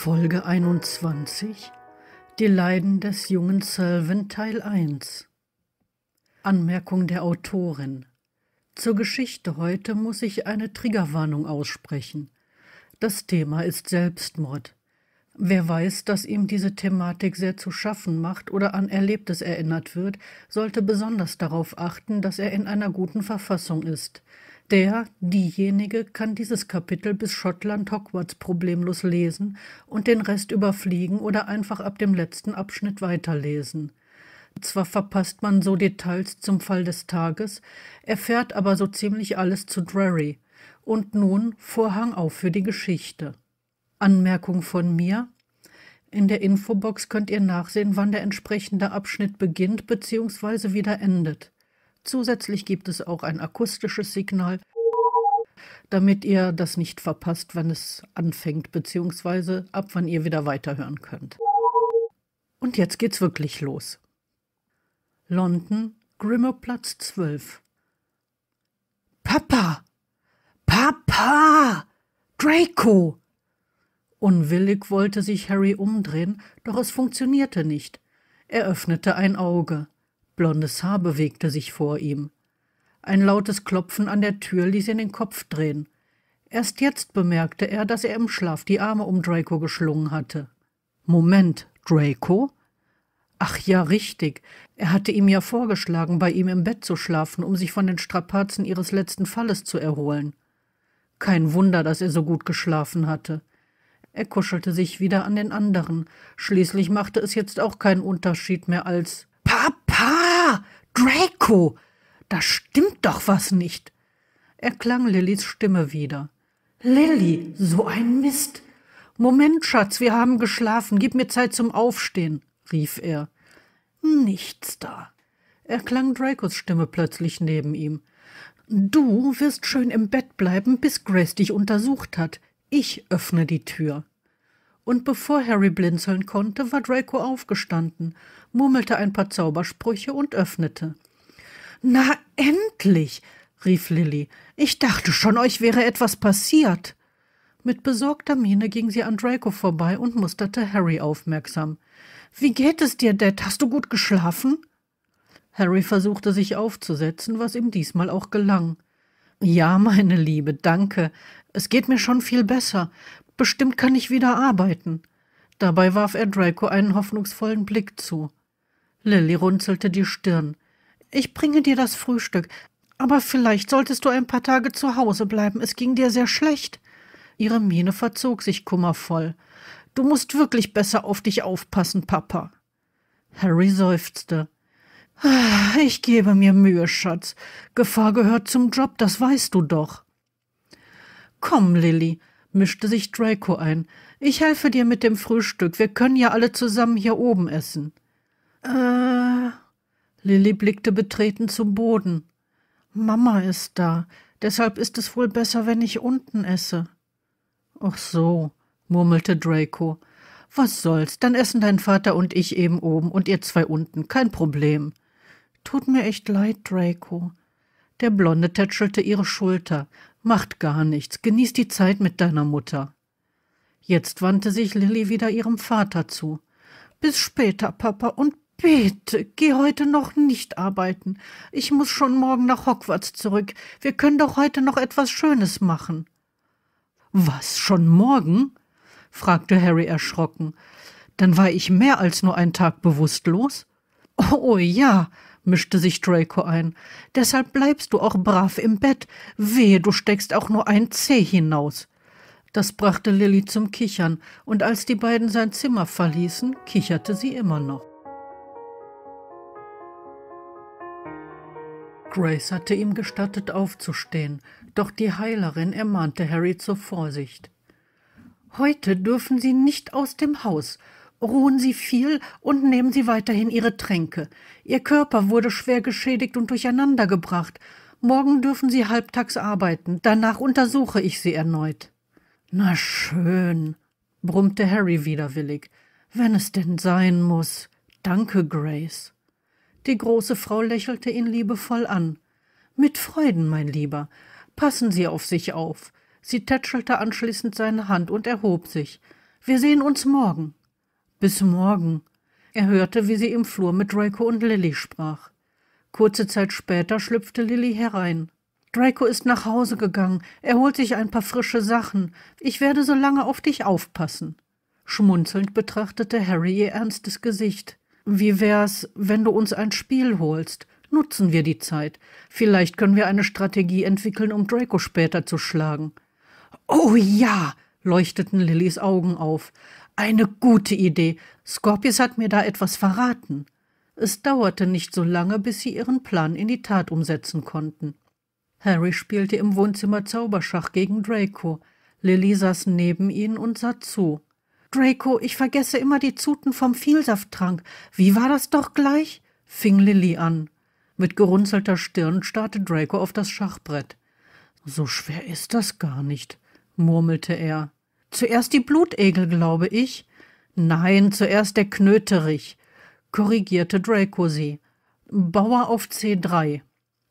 Folge 21 Die Leiden des jungen Sylvan Teil 1 Anmerkung der Autorin Zur Geschichte heute muss ich eine Triggerwarnung aussprechen. Das Thema ist Selbstmord. Wer weiß, dass ihm diese Thematik sehr zu schaffen macht oder an Erlebtes erinnert wird, sollte besonders darauf achten, dass er in einer guten Verfassung ist – der, diejenige kann dieses Kapitel bis Schottland Hogwarts problemlos lesen und den Rest überfliegen oder einfach ab dem letzten Abschnitt weiterlesen. Zwar verpasst man so Details zum Fall des Tages, erfährt aber so ziemlich alles zu Drury. Und nun Vorhang auf für die Geschichte. Anmerkung von mir. In der Infobox könnt ihr nachsehen, wann der entsprechende Abschnitt beginnt bzw. wieder endet. Zusätzlich gibt es auch ein akustisches Signal, damit ihr das nicht verpasst, wann es anfängt, beziehungsweise ab wann ihr wieder weiterhören könnt. Und jetzt geht's wirklich los. London, Grimmer Platz 12. Papa! Papa! Draco! Unwillig wollte sich Harry umdrehen, doch es funktionierte nicht. Er öffnete ein Auge. Blondes Haar bewegte sich vor ihm. Ein lautes Klopfen an der Tür ließ ihn den Kopf drehen. Erst jetzt bemerkte er, dass er im Schlaf die Arme um Draco geschlungen hatte. Moment, Draco? Ach ja, richtig. Er hatte ihm ja vorgeschlagen, bei ihm im Bett zu schlafen, um sich von den Strapazen ihres letzten Falles zu erholen. Kein Wunder, dass er so gut geschlafen hatte. Er kuschelte sich wieder an den anderen. Schließlich machte es jetzt auch keinen Unterschied mehr als Draco! Da stimmt doch was nicht! erklang Lillys Stimme wieder. Lilly, so ein Mist! Moment, Schatz, wir haben geschlafen, gib mir Zeit zum Aufstehen, rief er. Nichts da, erklang Dracos Stimme plötzlich neben ihm. Du wirst schön im Bett bleiben, bis Grace dich untersucht hat. Ich öffne die Tür und bevor Harry blinzeln konnte, war Draco aufgestanden, murmelte ein paar Zaubersprüche und öffnete. Na endlich, rief Lilly. Ich dachte schon, euch wäre etwas passiert. Mit besorgter Miene ging sie an Draco vorbei und musterte Harry aufmerksam. Wie geht es dir, Dad? Hast du gut geschlafen? Harry versuchte sich aufzusetzen, was ihm diesmal auch gelang. Ja, meine Liebe, danke. Es geht mir schon viel besser. Bestimmt kann ich wieder arbeiten. Dabei warf er Draco einen hoffnungsvollen Blick zu. Lilly runzelte die Stirn. Ich bringe dir das Frühstück, aber vielleicht solltest du ein paar Tage zu Hause bleiben. Es ging dir sehr schlecht. Ihre Miene verzog sich kummervoll. Du musst wirklich besser auf dich aufpassen, Papa. Harry seufzte. Ah, ich gebe mir Mühe, Schatz. Gefahr gehört zum Job, das weißt du doch. Komm, Lilly, mischte sich Draco ein. Ich helfe dir mit dem Frühstück. Wir können ja alle zusammen hier oben essen. Äh. Lilly blickte betreten zum Boden. Mama ist da. Deshalb ist es wohl besser, wenn ich unten esse. Ach so, murmelte Draco. Was soll's, dann essen dein Vater und ich eben oben und ihr zwei unten, kein Problem. Tut mir echt leid, Draco. Der Blonde tätschelte ihre Schulter. Macht gar nichts, genieß die Zeit mit deiner Mutter. Jetzt wandte sich Lilli wieder ihrem Vater zu. Bis später, Papa, und bitte, geh heute noch nicht arbeiten. Ich muss schon morgen nach Hogwarts zurück. Wir können doch heute noch etwas Schönes machen. Was, schon morgen? fragte Harry erschrocken. Dann war ich mehr als nur einen Tag bewusstlos? Oh, oh ja, mischte sich Draco ein. Deshalb bleibst du auch brav im Bett. Wehe, du steckst auch nur ein Zeh hinaus. Das brachte Lilly zum Kichern, und als die beiden sein Zimmer verließen, kicherte sie immer noch. Grace hatte ihm gestattet, aufzustehen, doch die Heilerin ermahnte Harry zur Vorsicht. Heute dürfen Sie nicht aus dem Haus, ruhen Sie viel und nehmen Sie weiterhin Ihre Tränke. Ihr Körper wurde schwer geschädigt und durcheinandergebracht. Morgen dürfen Sie halbtags arbeiten, danach untersuche ich Sie erneut. Na schön, brummte Harry widerwillig. Wenn es denn sein muss. Danke, Grace. Die große Frau lächelte ihn liebevoll an. Mit Freuden, mein Lieber. Passen Sie auf sich auf. Sie tätschelte anschließend seine Hand und erhob sich. Wir sehen uns morgen. Bis morgen. Er hörte, wie sie im Flur mit Draco und Lilly sprach. Kurze Zeit später schlüpfte Lilly herein. Draco ist nach Hause gegangen. Er holt sich ein paar frische Sachen. Ich werde so lange auf dich aufpassen. Schmunzelnd betrachtete Harry ihr ernstes Gesicht. Wie wär's, wenn du uns ein Spiel holst? Nutzen wir die Zeit. Vielleicht können wir eine Strategie entwickeln, um Draco später zu schlagen. Oh ja, leuchteten Lillys Augen auf. Eine gute Idee. Scorpius hat mir da etwas verraten. Es dauerte nicht so lange, bis sie ihren Plan in die Tat umsetzen konnten. Harry spielte im Wohnzimmer Zauberschach gegen Draco. Lily saß neben ihnen und sah zu. Draco, ich vergesse immer die Zuten vom Vielsafttrank. Wie war das doch gleich? fing Lily an. Mit gerunzelter Stirn starrte Draco auf das Schachbrett. So schwer ist das gar nicht, murmelte er. Zuerst die Blutegel, glaube ich. Nein, zuerst der Knöterich, korrigierte Draco sie. Bauer auf C3.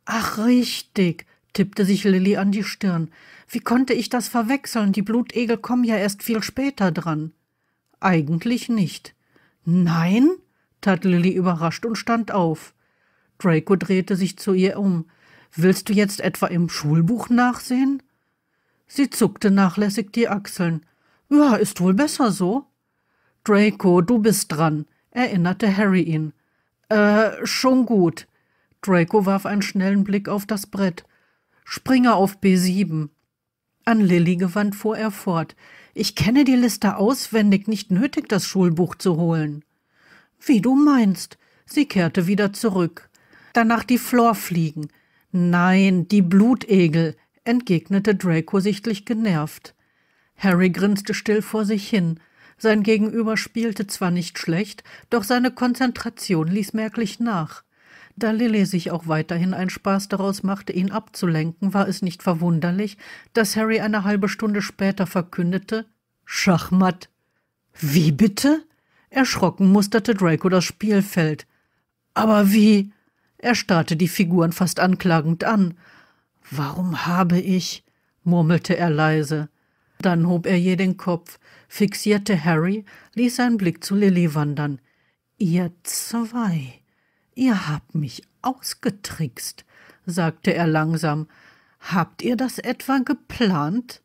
Ach, richtig, tippte sich Lilly an die Stirn. Wie konnte ich das verwechseln? Die Blutegel kommen ja erst viel später dran. Eigentlich nicht. Nein? tat Lilly überrascht und stand auf. Draco drehte sich zu ihr um. Willst du jetzt etwa im Schulbuch nachsehen? Sie zuckte nachlässig die Achseln. Ja, ist wohl besser so. Draco, du bist dran, erinnerte Harry ihn. Äh, schon gut. Draco warf einen schnellen Blick auf das Brett. Springe auf B7. An Lilly gewandt fuhr er fort. Ich kenne die Liste auswendig, nicht nötig, das Schulbuch zu holen. Wie du meinst. Sie kehrte wieder zurück. Danach die Florfliegen. Nein, die Blutegel entgegnete Draco sichtlich genervt. Harry grinste still vor sich hin. Sein Gegenüber spielte zwar nicht schlecht, doch seine Konzentration ließ merklich nach. Da Lilly sich auch weiterhin einen Spaß daraus machte, ihn abzulenken, war es nicht verwunderlich, dass Harry eine halbe Stunde später verkündete Schachmatt. Wie bitte? Erschrocken musterte Draco das Spielfeld. Aber wie? Er starrte die Figuren fast anklagend an. Warum habe ich? murmelte er leise. Dann hob er je den Kopf, fixierte Harry, ließ seinen Blick zu Lilly wandern. Ihr zwei, ihr habt mich ausgetrickst, sagte er langsam. Habt ihr das etwa geplant?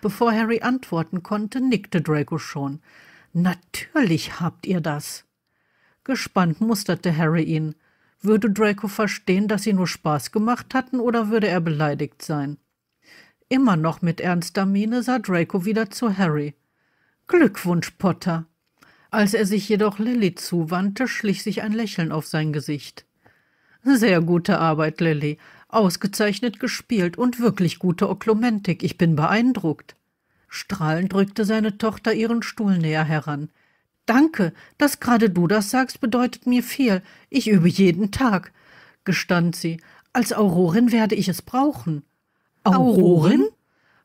Bevor Harry antworten konnte, nickte Draco schon. Natürlich habt ihr das. Gespannt musterte Harry ihn. Würde Draco verstehen, dass sie nur Spaß gemacht hatten, oder würde er beleidigt sein? Immer noch mit ernster Miene sah Draco wieder zu Harry. Glückwunsch, Potter. Als er sich jedoch Lilly zuwandte, schlich sich ein Lächeln auf sein Gesicht. Sehr gute Arbeit, Lilly. Ausgezeichnet gespielt und wirklich gute Oklumentik. Ich bin beeindruckt. Strahlend rückte seine Tochter ihren Stuhl näher heran. Danke, dass gerade du das sagst, bedeutet mir viel. Ich übe jeden Tag, gestand sie. Als Aurorin werde ich es brauchen. Aurorin?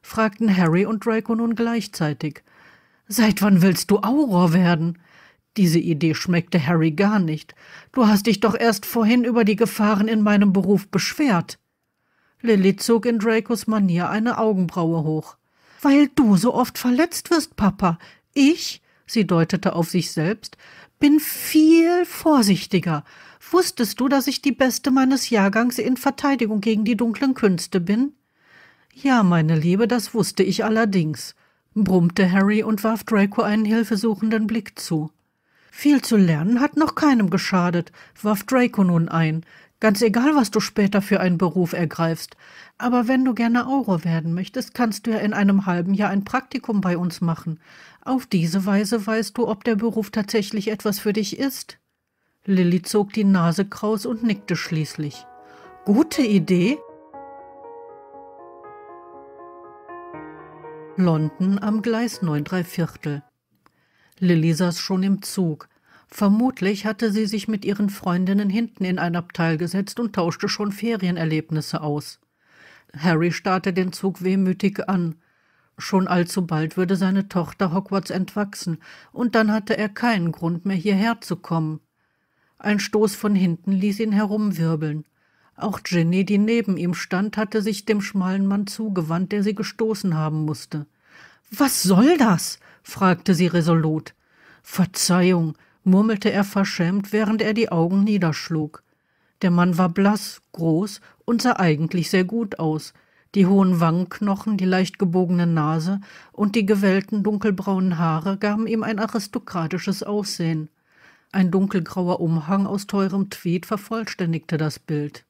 fragten Harry und Draco nun gleichzeitig. Seit wann willst du Auror werden? Diese Idee schmeckte Harry gar nicht. Du hast dich doch erst vorhin über die Gefahren in meinem Beruf beschwert. Lilly zog in Dracos Manier eine Augenbraue hoch. Weil du so oft verletzt wirst, Papa. Ich? sie deutete auf sich selbst, bin viel vorsichtiger. Wusstest du, dass ich die Beste meines Jahrgangs in Verteidigung gegen die dunklen Künste bin? Ja, meine Liebe, das wusste ich allerdings, brummte Harry und warf Draco einen hilfesuchenden Blick zu. Viel zu lernen hat noch keinem geschadet, warf Draco nun ein, Ganz egal, was du später für einen Beruf ergreifst. Aber wenn du gerne Auro werden möchtest, kannst du ja in einem halben Jahr ein Praktikum bei uns machen. Auf diese Weise weißt du, ob der Beruf tatsächlich etwas für dich ist. Lilly zog die Nase kraus und nickte schließlich. Gute Idee? London am Gleis 93 Viertel. Lilly saß schon im Zug. Vermutlich hatte sie sich mit ihren Freundinnen hinten in ein Abteil gesetzt und tauschte schon Ferienerlebnisse aus. Harry starrte den Zug wehmütig an. Schon allzu bald würde seine Tochter Hogwarts entwachsen, und dann hatte er keinen Grund mehr hierher zu kommen. Ein Stoß von hinten ließ ihn herumwirbeln. Auch Ginny, die neben ihm stand, hatte sich dem schmalen Mann zugewandt, der sie gestoßen haben musste. Was soll das? fragte sie resolut. Verzeihung, murmelte er verschämt, während er die Augen niederschlug. Der Mann war blass, groß und sah eigentlich sehr gut aus. Die hohen Wangenknochen, die leicht gebogene Nase und die gewellten dunkelbraunen Haare gaben ihm ein aristokratisches Aussehen. Ein dunkelgrauer Umhang aus teurem Tweed vervollständigte das Bild.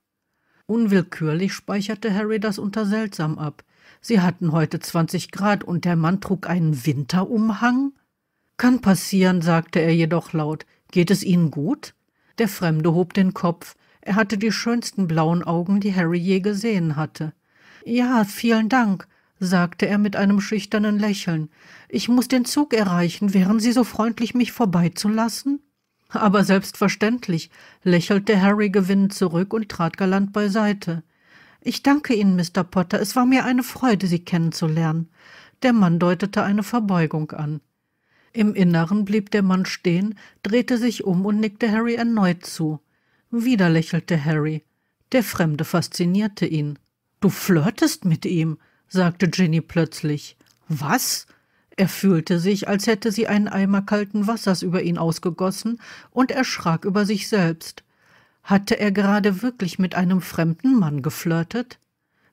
Unwillkürlich speicherte Harry das unter seltsam ab. Sie hatten heute 20 Grad und der Mann trug einen Winterumhang? Kann passieren, sagte er jedoch laut. Geht es Ihnen gut? Der Fremde hob den Kopf. Er hatte die schönsten blauen Augen, die Harry je gesehen hatte. Ja, vielen Dank, sagte er mit einem schüchternen Lächeln. Ich muss den Zug erreichen. Wären Sie so freundlich, mich vorbeizulassen? Aber selbstverständlich, lächelte Harry gewinnend zurück und trat galant beiseite. Ich danke Ihnen, Mr. Potter. Es war mir eine Freude, Sie kennenzulernen. Der Mann deutete eine Verbeugung an. Im Inneren blieb der Mann stehen, drehte sich um und nickte Harry erneut zu. Wieder lächelte Harry. Der Fremde faszinierte ihn. Du flirtest mit ihm, sagte Ginny plötzlich. Was? Er fühlte sich, als hätte sie einen Eimer kalten Wassers über ihn ausgegossen und erschrak über sich selbst. Hatte er gerade wirklich mit einem fremden Mann geflirtet?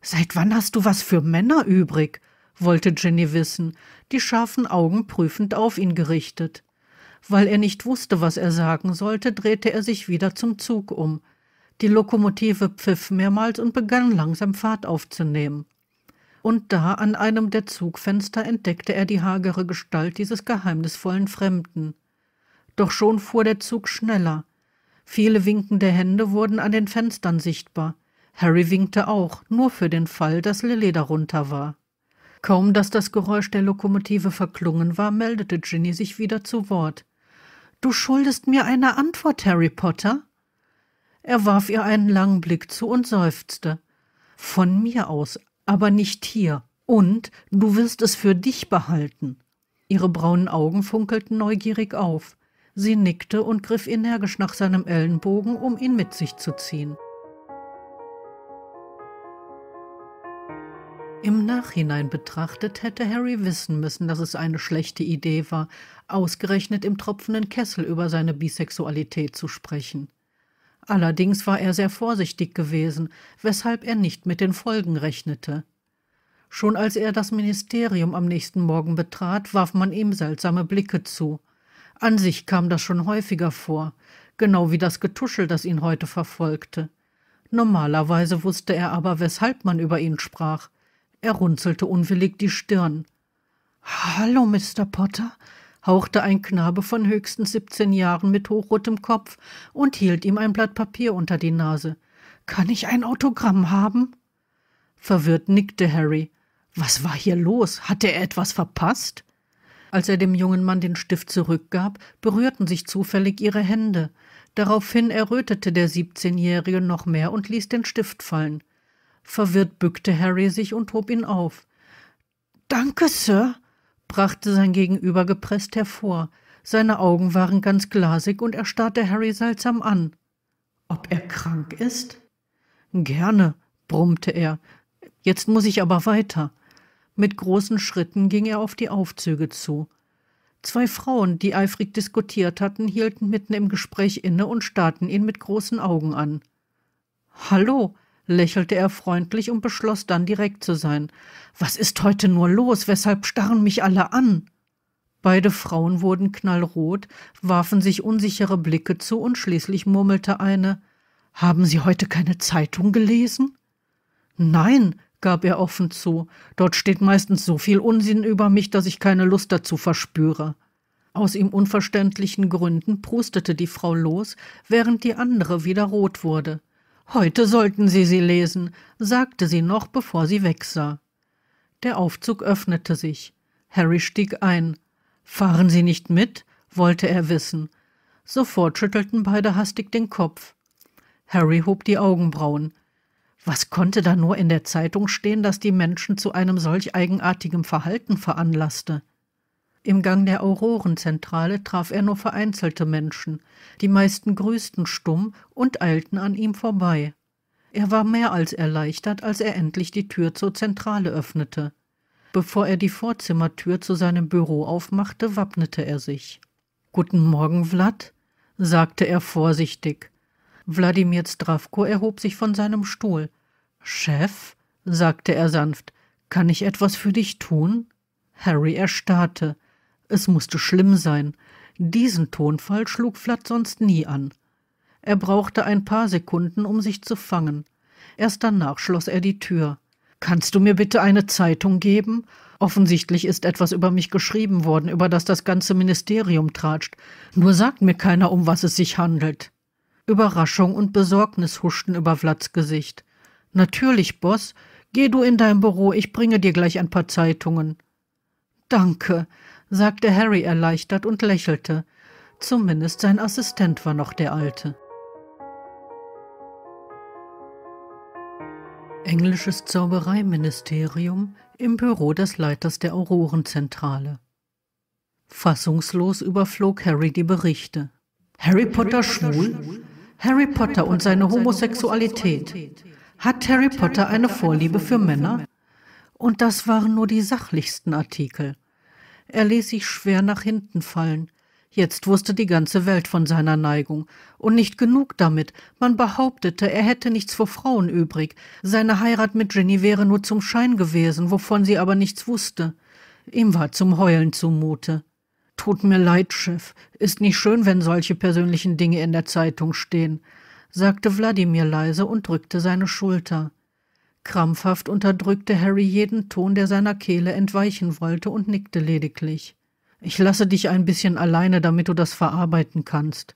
Seit wann hast du was für Männer übrig? wollte Jenny wissen, die scharfen Augen prüfend auf ihn gerichtet. Weil er nicht wusste, was er sagen sollte, drehte er sich wieder zum Zug um. Die Lokomotive pfiff mehrmals und begann langsam Fahrt aufzunehmen. Und da an einem der Zugfenster entdeckte er die hagere Gestalt dieses geheimnisvollen Fremden. Doch schon fuhr der Zug schneller. Viele winkende Hände wurden an den Fenstern sichtbar. Harry winkte auch, nur für den Fall, dass Lilly darunter war. Kaum dass das Geräusch der Lokomotive verklungen war, meldete Ginny sich wieder zu Wort. Du schuldest mir eine Antwort, Harry Potter? Er warf ihr einen langen Blick zu und seufzte. Von mir aus, aber nicht hier. Und du wirst es für dich behalten. Ihre braunen Augen funkelten neugierig auf. Sie nickte und griff energisch nach seinem Ellenbogen, um ihn mit sich zu ziehen. Im Nachhinein betrachtet hätte Harry wissen müssen, dass es eine schlechte Idee war, ausgerechnet im tropfenden Kessel über seine Bisexualität zu sprechen. Allerdings war er sehr vorsichtig gewesen, weshalb er nicht mit den Folgen rechnete. Schon als er das Ministerium am nächsten Morgen betrat, warf man ihm seltsame Blicke zu. An sich kam das schon häufiger vor, genau wie das Getuschel, das ihn heute verfolgte. Normalerweise wusste er aber, weshalb man über ihn sprach, er runzelte unwillig die Stirn. Hallo, Mr. Potter, hauchte ein Knabe von höchstens 17 Jahren mit hochrotem Kopf und hielt ihm ein Blatt Papier unter die Nase. Kann ich ein Autogramm haben? Verwirrt nickte Harry. Was war hier los? Hatte er etwas verpasst? Als er dem jungen Mann den Stift zurückgab, berührten sich zufällig ihre Hände. Daraufhin errötete der Siebzehnjährige noch mehr und ließ den Stift fallen. Verwirrt bückte Harry sich und hob ihn auf. Danke, Sir, brachte sein Gegenüber gepresst hervor. Seine Augen waren ganz glasig und er starrte Harry seltsam an. Ob er krank ist? Gerne, brummte er. Jetzt muss ich aber weiter. Mit großen Schritten ging er auf die Aufzüge zu. Zwei Frauen, die eifrig diskutiert hatten, hielten mitten im Gespräch inne und starrten ihn mit großen Augen an. Hallo, lächelte er freundlich und beschloss dann direkt zu sein. Was ist heute nur los? Weshalb starren mich alle an? Beide Frauen wurden knallrot, warfen sich unsichere Blicke zu und schließlich murmelte eine Haben Sie heute keine Zeitung gelesen? Nein, gab er offen zu, dort steht meistens so viel Unsinn über mich, dass ich keine Lust dazu verspüre. Aus ihm unverständlichen Gründen prustete die Frau los, während die andere wieder rot wurde. Heute sollten Sie sie lesen, sagte sie noch, bevor sie wegsah. Der Aufzug öffnete sich. Harry stieg ein. Fahren Sie nicht mit? wollte er wissen. Sofort schüttelten beide hastig den Kopf. Harry hob die Augenbrauen. Was konnte da nur in der Zeitung stehen, das die Menschen zu einem solch eigenartigen Verhalten veranlasste? Im Gang der Aurorenzentrale traf er nur vereinzelte Menschen, die meisten grüßten stumm und eilten an ihm vorbei. Er war mehr als erleichtert, als er endlich die Tür zur Zentrale öffnete. Bevor er die Vorzimmertür zu seinem Büro aufmachte, wappnete er sich. Guten Morgen, Vlad, sagte er vorsichtig. Wladimir Zdravko erhob sich von seinem Stuhl. Chef, sagte er sanft, kann ich etwas für dich tun? Harry erstarrte. Es musste schlimm sein. Diesen Tonfall schlug Flatt sonst nie an. Er brauchte ein paar Sekunden, um sich zu fangen. Erst danach schloss er die Tür. Kannst du mir bitte eine Zeitung geben? Offensichtlich ist etwas über mich geschrieben worden, über das das ganze Ministerium tratscht. Nur sagt mir keiner, um was es sich handelt. Überraschung und Besorgnis huschten über Vlads Gesicht. Natürlich, Boss. Geh du in dein Büro, ich bringe dir gleich ein paar Zeitungen. Danke sagte Harry erleichtert und lächelte. Zumindest sein Assistent war noch der Alte. Englisches Zaubereiministerium im Büro des Leiters der Aurorenzentrale. Fassungslos überflog Harry die Berichte. Harry Potter schwul? Harry Potter und seine Homosexualität. Hat Harry Potter eine Vorliebe für Männer? Und das waren nur die sachlichsten Artikel. Er ließ sich schwer nach hinten fallen. Jetzt wusste die ganze Welt von seiner Neigung. Und nicht genug damit. Man behauptete, er hätte nichts vor Frauen übrig. Seine Heirat mit Ginny wäre nur zum Schein gewesen, wovon sie aber nichts wusste. Ihm war zum Heulen zumute. Tut mir leid, Chef. Ist nicht schön, wenn solche persönlichen Dinge in der Zeitung stehen, sagte Wladimir leise und drückte seine Schulter. Krampfhaft unterdrückte Harry jeden Ton, der seiner Kehle entweichen wollte, und nickte lediglich. Ich lasse dich ein bisschen alleine, damit du das verarbeiten kannst.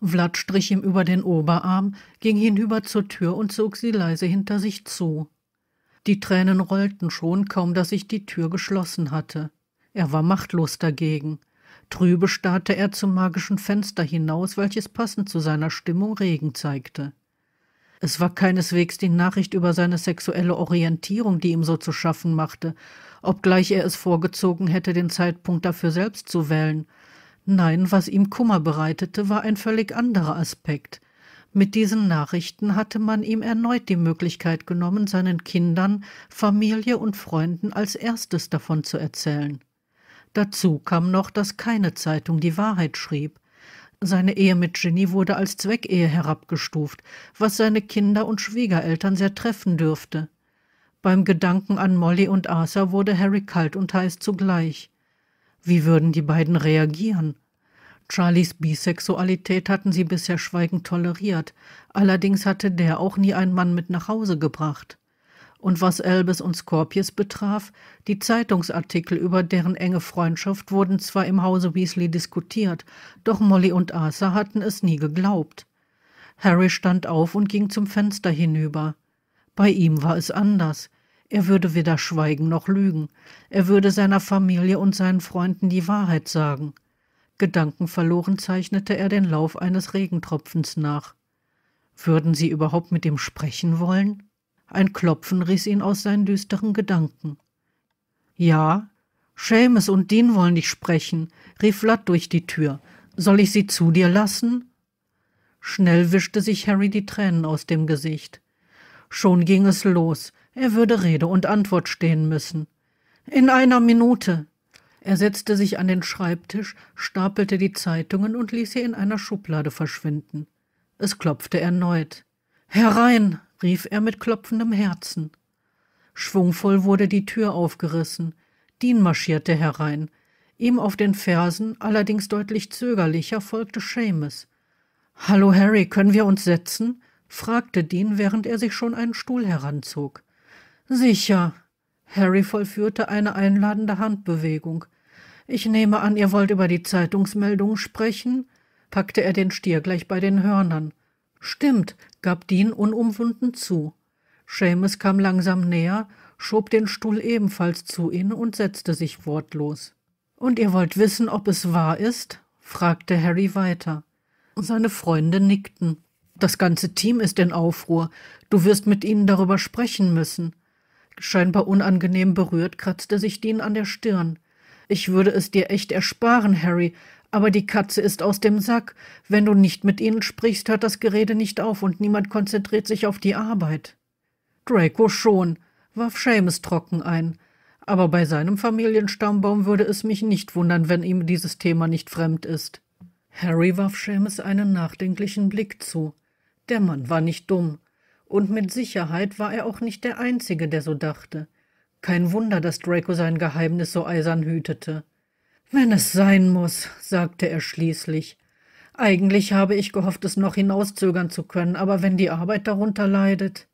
Vlad strich ihm über den Oberarm, ging hinüber zur Tür und zog sie leise hinter sich zu. Die Tränen rollten schon, kaum dass sich die Tür geschlossen hatte. Er war machtlos dagegen. Trübe starrte er zum magischen Fenster hinaus, welches passend zu seiner Stimmung Regen zeigte. Es war keineswegs die Nachricht über seine sexuelle Orientierung, die ihm so zu schaffen machte, obgleich er es vorgezogen hätte, den Zeitpunkt dafür selbst zu wählen. Nein, was ihm Kummer bereitete, war ein völlig anderer Aspekt. Mit diesen Nachrichten hatte man ihm erneut die Möglichkeit genommen, seinen Kindern, Familie und Freunden als erstes davon zu erzählen. Dazu kam noch, dass keine Zeitung die Wahrheit schrieb, seine Ehe mit Ginny wurde als Zweckehe herabgestuft, was seine Kinder und Schwiegereltern sehr treffen dürfte. Beim Gedanken an Molly und Arthur wurde Harry kalt und heiß zugleich. Wie würden die beiden reagieren? Charlies Bisexualität hatten sie bisher schweigend toleriert, allerdings hatte der auch nie einen Mann mit nach Hause gebracht und was Elbes und Scorpius betraf, die Zeitungsartikel über deren enge Freundschaft wurden zwar im Hause Weasley diskutiert, doch Molly und Arthur hatten es nie geglaubt. Harry stand auf und ging zum Fenster hinüber. Bei ihm war es anders. Er würde weder schweigen noch lügen. Er würde seiner Familie und seinen Freunden die Wahrheit sagen. Gedankenverloren zeichnete er den Lauf eines Regentropfens nach. Würden sie überhaupt mit ihm sprechen wollen? Ein Klopfen riss ihn aus seinen düsteren Gedanken. Ja, Seamus und Dean wollen dich sprechen, rief Vlad durch die Tür. Soll ich sie zu dir lassen? Schnell wischte sich Harry die Tränen aus dem Gesicht. Schon ging es los. Er würde Rede und Antwort stehen müssen. In einer Minute. Er setzte sich an den Schreibtisch, stapelte die Zeitungen und ließ sie in einer Schublade verschwinden. Es klopfte erneut. Herein! rief er mit klopfendem Herzen. Schwungvoll wurde die Tür aufgerissen. Dean marschierte herein. Ihm auf den Fersen, allerdings deutlich zögerlicher, folgte Seamus. Hallo Harry, können wir uns setzen? fragte Dean, während er sich schon einen Stuhl heranzog. Sicher. Harry vollführte eine einladende Handbewegung. Ich nehme an, ihr wollt über die Zeitungsmeldungen sprechen? packte er den Stier gleich bei den Hörnern. Stimmt, gab Dean unumwunden zu. Seamus kam langsam näher, schob den Stuhl ebenfalls zu ihnen und setzte sich wortlos. Und ihr wollt wissen, ob es wahr ist? fragte Harry weiter. Seine Freunde nickten. Das ganze Team ist in Aufruhr. Du wirst mit ihnen darüber sprechen müssen. Scheinbar unangenehm berührt kratzte sich Dean an der Stirn. Ich würde es dir echt ersparen, Harry, aber die Katze ist aus dem Sack. Wenn du nicht mit ihnen sprichst, hört das Gerede nicht auf und niemand konzentriert sich auf die Arbeit. Draco schon, warf Seamus trocken ein. Aber bei seinem Familienstammbaum würde es mich nicht wundern, wenn ihm dieses Thema nicht fremd ist. Harry warf Seamus einen nachdenklichen Blick zu. Der Mann war nicht dumm. Und mit Sicherheit war er auch nicht der Einzige, der so dachte. Kein Wunder, dass Draco sein Geheimnis so eisern hütete. Wenn es sein muss, sagte er schließlich. Eigentlich habe ich gehofft, es noch hinauszögern zu können, aber wenn die Arbeit darunter leidet.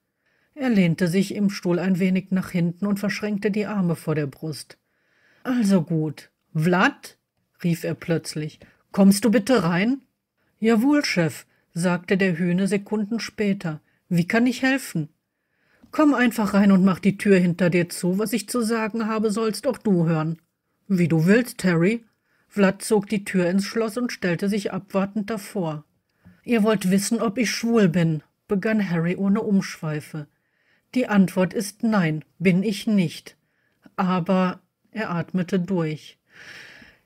Er lehnte sich im Stuhl ein wenig nach hinten und verschränkte die Arme vor der Brust. Also gut. Vlad? rief er plötzlich. Kommst du bitte rein? Jawohl, Chef, sagte der Hühne Sekunden später. Wie kann ich helfen? Komm einfach rein und mach die Tür hinter dir zu. Was ich zu sagen habe, sollst auch du hören. Wie du willst, Terry. Vlad zog die Tür ins Schloss und stellte sich abwartend davor. Ihr wollt wissen, ob ich schwul bin, begann Harry ohne Umschweife. Die Antwort ist nein, bin ich nicht. Aber er atmete durch.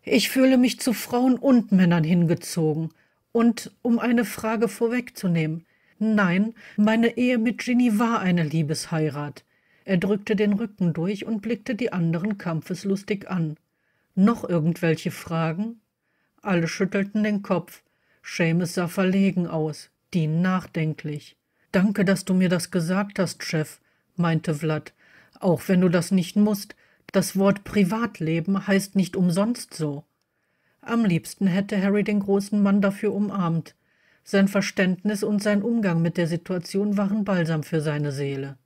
Ich fühle mich zu Frauen und Männern hingezogen. Und um eine Frage vorwegzunehmen, nein, meine Ehe mit Ginny war eine Liebesheirat. Er drückte den Rücken durch und blickte die anderen kampfeslustig an. Noch irgendwelche Fragen? Alle schüttelten den Kopf. Seamus sah verlegen aus, Dean nachdenklich. Danke, dass du mir das gesagt hast, Chef, meinte Vlad. Auch wenn du das nicht musst, das Wort Privatleben heißt nicht umsonst so. Am liebsten hätte Harry den großen Mann dafür umarmt. Sein Verständnis und sein Umgang mit der Situation waren Balsam für seine Seele.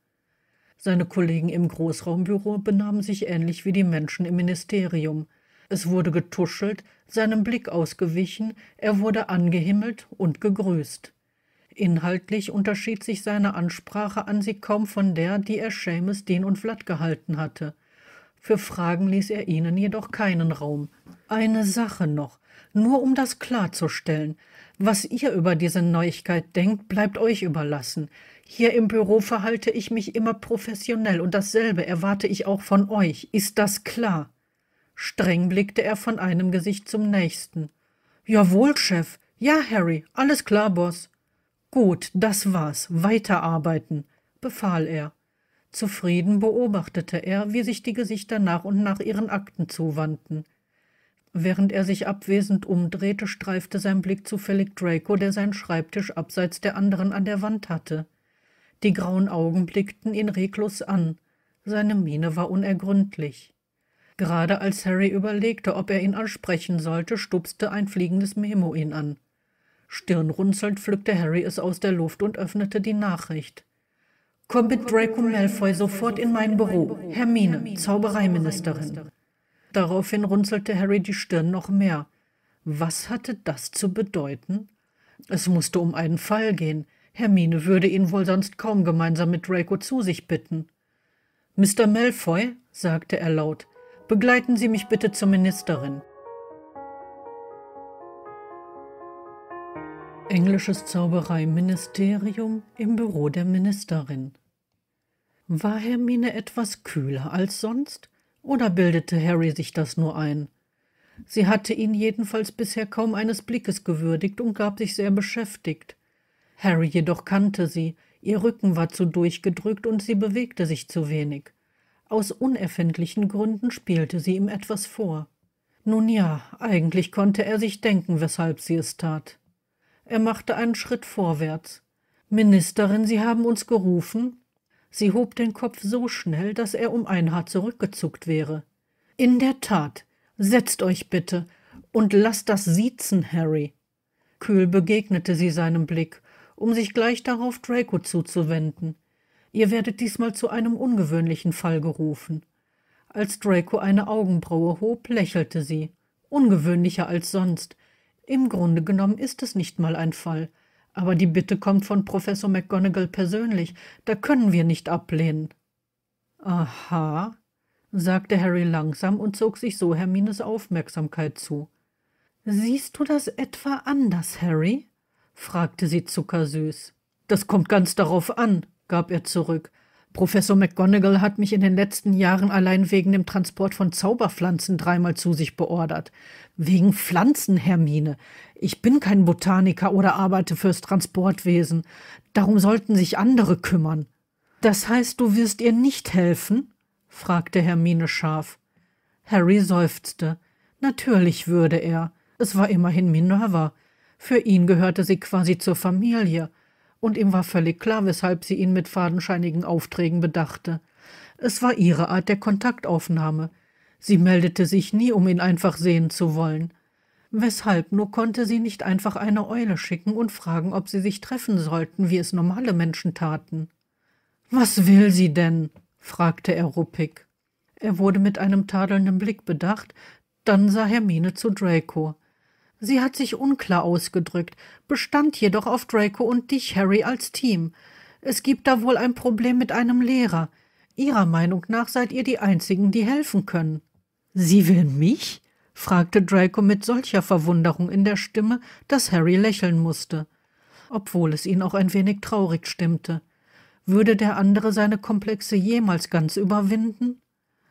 Seine Kollegen im Großraumbüro benahmen sich ähnlich wie die Menschen im Ministerium – es wurde getuschelt, seinem Blick ausgewichen, er wurde angehimmelt und gegrüßt. Inhaltlich unterschied sich seine Ansprache an sie kaum von der, die er Seamus, Dean und Vlad gehalten hatte. Für Fragen ließ er ihnen jedoch keinen Raum. Eine Sache noch, nur um das klarzustellen. Was ihr über diese Neuigkeit denkt, bleibt euch überlassen. Hier im Büro verhalte ich mich immer professionell und dasselbe erwarte ich auch von euch. Ist das klar? Streng blickte er von einem Gesicht zum nächsten. Jawohl, Chef. Ja, Harry. Alles klar, Boss. Gut, das war's. Weiterarbeiten, befahl er. Zufrieden beobachtete er, wie sich die Gesichter nach und nach ihren Akten zuwandten. Während er sich abwesend umdrehte, streifte sein Blick zufällig Draco, der seinen Schreibtisch abseits der anderen an der Wand hatte. Die grauen Augen blickten ihn reglos an. Seine Miene war unergründlich. Gerade als Harry überlegte, ob er ihn ansprechen sollte, stupste ein fliegendes Memo ihn an. Stirnrunzelnd pflückte Harry es aus der Luft und öffnete die Nachricht. Komm mit Draco Malfoy sofort in mein Büro. Hermine, Zaubereiministerin. Daraufhin runzelte Harry die Stirn noch mehr. Was hatte das zu bedeuten? Es musste um einen Fall gehen. Hermine würde ihn wohl sonst kaum gemeinsam mit Draco zu sich bitten. Mr. Malfoy, sagte er laut, Begleiten Sie mich bitte zur Ministerin. Englisches Zaubereiministerium im Büro der Ministerin. War Hermine etwas kühler als sonst oder bildete Harry sich das nur ein? Sie hatte ihn jedenfalls bisher kaum eines Blickes gewürdigt und gab sich sehr beschäftigt. Harry jedoch kannte sie, ihr Rücken war zu durchgedrückt und sie bewegte sich zu wenig. Aus unerfindlichen Gründen spielte sie ihm etwas vor. Nun ja, eigentlich konnte er sich denken, weshalb sie es tat. Er machte einen Schritt vorwärts. Ministerin, Sie haben uns gerufen? Sie hob den Kopf so schnell, dass er um ein Haar zurückgezuckt wäre. In der Tat, setzt euch bitte und lasst das siezen, Harry. Kühl begegnete sie seinem Blick, um sich gleich darauf Draco zuzuwenden. Ihr werdet diesmal zu einem ungewöhnlichen Fall gerufen. Als Draco eine Augenbraue hob, lächelte sie. Ungewöhnlicher als sonst. Im Grunde genommen ist es nicht mal ein Fall. Aber die Bitte kommt von Professor McGonagall persönlich. Da können wir nicht ablehnen. Aha, sagte Harry langsam und zog sich so Hermines Aufmerksamkeit zu. Siehst du das etwa anders, Harry? fragte sie zuckersüß. Das kommt ganz darauf an, gab er zurück. Professor McGonagall hat mich in den letzten Jahren allein wegen dem Transport von Zauberpflanzen dreimal zu sich beordert. Wegen Pflanzen, Hermine. Ich bin kein Botaniker oder arbeite fürs Transportwesen. Darum sollten sich andere kümmern. Das heißt, du wirst ihr nicht helfen? fragte Hermine scharf. Harry seufzte. Natürlich würde er. Es war immerhin Minerva. Für ihn gehörte sie quasi zur Familie und ihm war völlig klar, weshalb sie ihn mit fadenscheinigen Aufträgen bedachte. Es war ihre Art der Kontaktaufnahme. Sie meldete sich nie, um ihn einfach sehen zu wollen. Weshalb nur konnte sie nicht einfach eine Eule schicken und fragen, ob sie sich treffen sollten, wie es normale Menschen taten? Was will sie denn? fragte er ruppig. Er wurde mit einem tadelnden Blick bedacht, dann sah Hermine zu Draco. Sie hat sich unklar ausgedrückt, bestand jedoch auf Draco und dich, Harry, als Team. Es gibt da wohl ein Problem mit einem Lehrer. Ihrer Meinung nach seid ihr die Einzigen, die helfen können. Sie will mich? fragte Draco mit solcher Verwunderung in der Stimme, dass Harry lächeln musste, obwohl es ihn auch ein wenig traurig stimmte. Würde der andere seine Komplexe jemals ganz überwinden?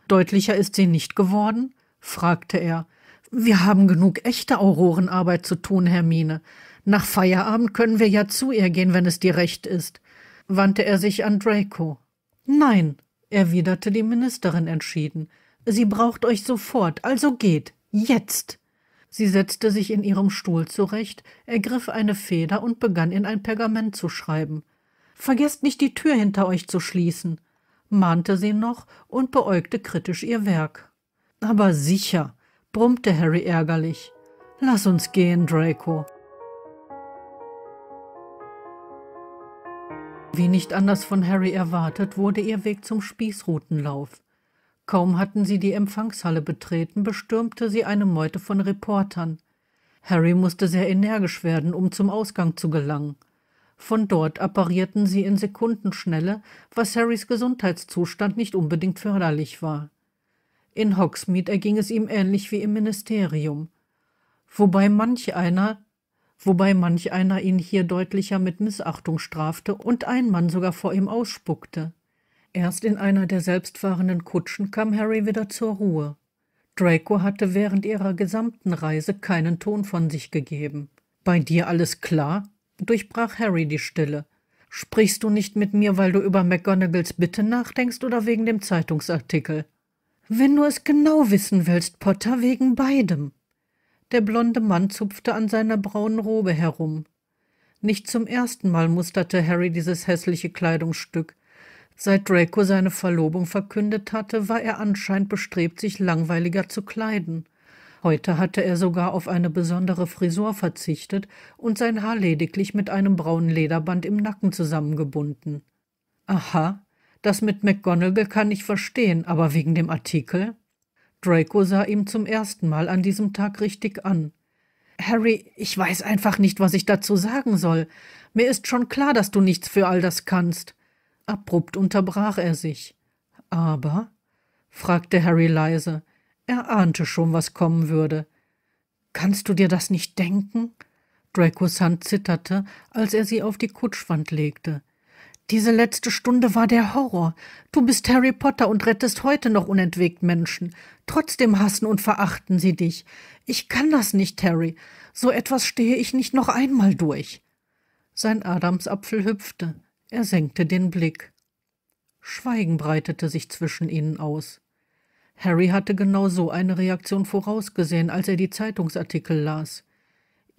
Deutlicher ist sie nicht geworden? fragte er, wir haben genug echte Aurorenarbeit zu tun, Hermine. Nach Feierabend können wir ja zu ihr gehen, wenn es dir recht ist, wandte er sich an Draco. Nein, erwiderte die Ministerin entschieden. Sie braucht euch sofort, also geht, jetzt. Sie setzte sich in ihrem Stuhl zurecht, ergriff eine Feder und begann in ein Pergament zu schreiben. Vergesst nicht, die Tür hinter euch zu schließen, mahnte sie noch und beäugte kritisch ihr Werk. Aber sicher, brummte Harry ärgerlich. Lass uns gehen, Draco. Wie nicht anders von Harry erwartet, wurde ihr Weg zum Spießrutenlauf. Kaum hatten sie die Empfangshalle betreten, bestürmte sie eine Meute von Reportern. Harry musste sehr energisch werden, um zum Ausgang zu gelangen. Von dort apparierten sie in Sekundenschnelle, was Harrys Gesundheitszustand nicht unbedingt förderlich war. In Hogsmeade erging es ihm ähnlich wie im Ministerium, wobei manch einer, wobei manch einer ihn hier deutlicher mit Missachtung strafte und ein Mann sogar vor ihm ausspuckte. Erst in einer der selbstfahrenden Kutschen kam Harry wieder zur Ruhe. Draco hatte während ihrer gesamten Reise keinen Ton von sich gegeben. Bei dir alles klar? durchbrach Harry die Stille. Sprichst du nicht mit mir, weil du über McGonagalls Bitte nachdenkst oder wegen dem Zeitungsartikel? Wenn du es genau wissen willst, Potter, wegen beidem. Der blonde Mann zupfte an seiner braunen Robe herum. Nicht zum ersten Mal musterte Harry dieses hässliche Kleidungsstück. Seit Draco seine Verlobung verkündet hatte, war er anscheinend bestrebt, sich langweiliger zu kleiden. Heute hatte er sogar auf eine besondere Frisur verzichtet und sein Haar lediglich mit einem braunen Lederband im Nacken zusammengebunden. Aha, das mit McGonagall kann ich verstehen, aber wegen dem Artikel? Draco sah ihm zum ersten Mal an diesem Tag richtig an. Harry, ich weiß einfach nicht, was ich dazu sagen soll. Mir ist schon klar, dass du nichts für all das kannst. Abrupt unterbrach er sich. Aber? fragte Harry leise. Er ahnte schon, was kommen würde. Kannst du dir das nicht denken? Dracos Hand zitterte, als er sie auf die Kutschwand legte. Diese letzte Stunde war der Horror. Du bist Harry Potter und rettest heute noch unentwegt Menschen. Trotzdem hassen und verachten sie dich. Ich kann das nicht, Harry. So etwas stehe ich nicht noch einmal durch. Sein Adamsapfel hüpfte. Er senkte den Blick. Schweigen breitete sich zwischen ihnen aus. Harry hatte genau so eine Reaktion vorausgesehen, als er die Zeitungsartikel las.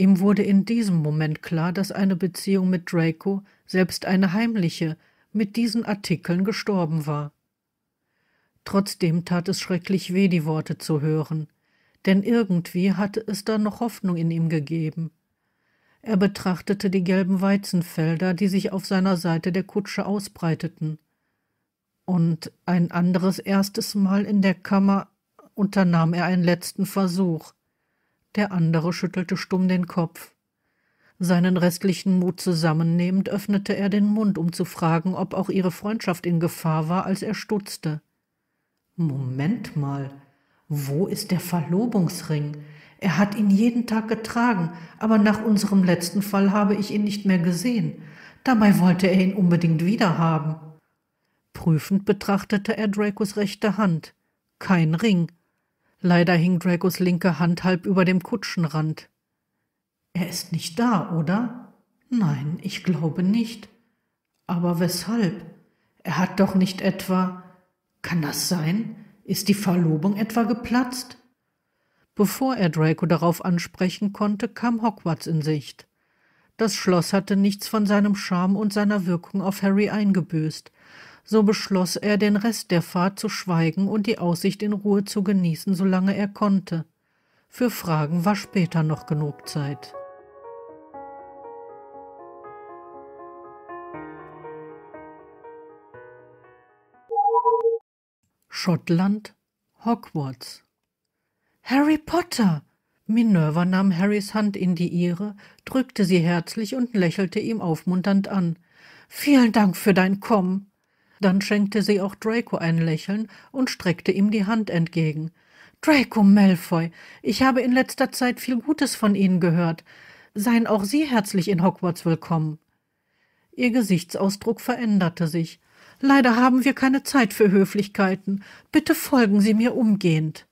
Ihm wurde in diesem Moment klar, dass eine Beziehung mit Draco, selbst eine heimliche, mit diesen Artikeln gestorben war. Trotzdem tat es schrecklich weh, die Worte zu hören, denn irgendwie hatte es da noch Hoffnung in ihm gegeben. Er betrachtete die gelben Weizenfelder, die sich auf seiner Seite der Kutsche ausbreiteten. Und ein anderes erstes Mal in der Kammer unternahm er einen letzten Versuch der andere schüttelte stumm den Kopf. Seinen restlichen Mut zusammennehmend öffnete er den Mund, um zu fragen, ob auch ihre Freundschaft in Gefahr war, als er stutzte. Moment mal, wo ist der Verlobungsring? Er hat ihn jeden Tag getragen, aber nach unserem letzten Fall habe ich ihn nicht mehr gesehen. Dabei wollte er ihn unbedingt wiederhaben. Prüfend betrachtete er Dracos rechte Hand. Kein Ring, Leider hing Dracos linke Hand halb über dem Kutschenrand. Er ist nicht da, oder? Nein, ich glaube nicht. Aber weshalb? Er hat doch nicht etwa. Kann das sein? Ist die Verlobung etwa geplatzt? Bevor er Draco darauf ansprechen konnte, kam Hogwarts in Sicht. Das Schloss hatte nichts von seinem Charme und seiner Wirkung auf Harry eingebüßt, so beschloss er, den Rest der Fahrt zu schweigen und die Aussicht in Ruhe zu genießen, solange er konnte. Für Fragen war später noch genug Zeit. Schottland, Hogwarts. Harry Potter! Minerva nahm Harrys Hand in die ihre, drückte sie herzlich und lächelte ihm aufmunternd an. Vielen Dank für dein Kommen. Dann schenkte sie auch Draco ein Lächeln und streckte ihm die Hand entgegen. Draco Malfoy, ich habe in letzter Zeit viel Gutes von Ihnen gehört. Seien auch Sie herzlich in Hogwarts willkommen. Ihr Gesichtsausdruck veränderte sich. Leider haben wir keine Zeit für Höflichkeiten. Bitte folgen Sie mir umgehend.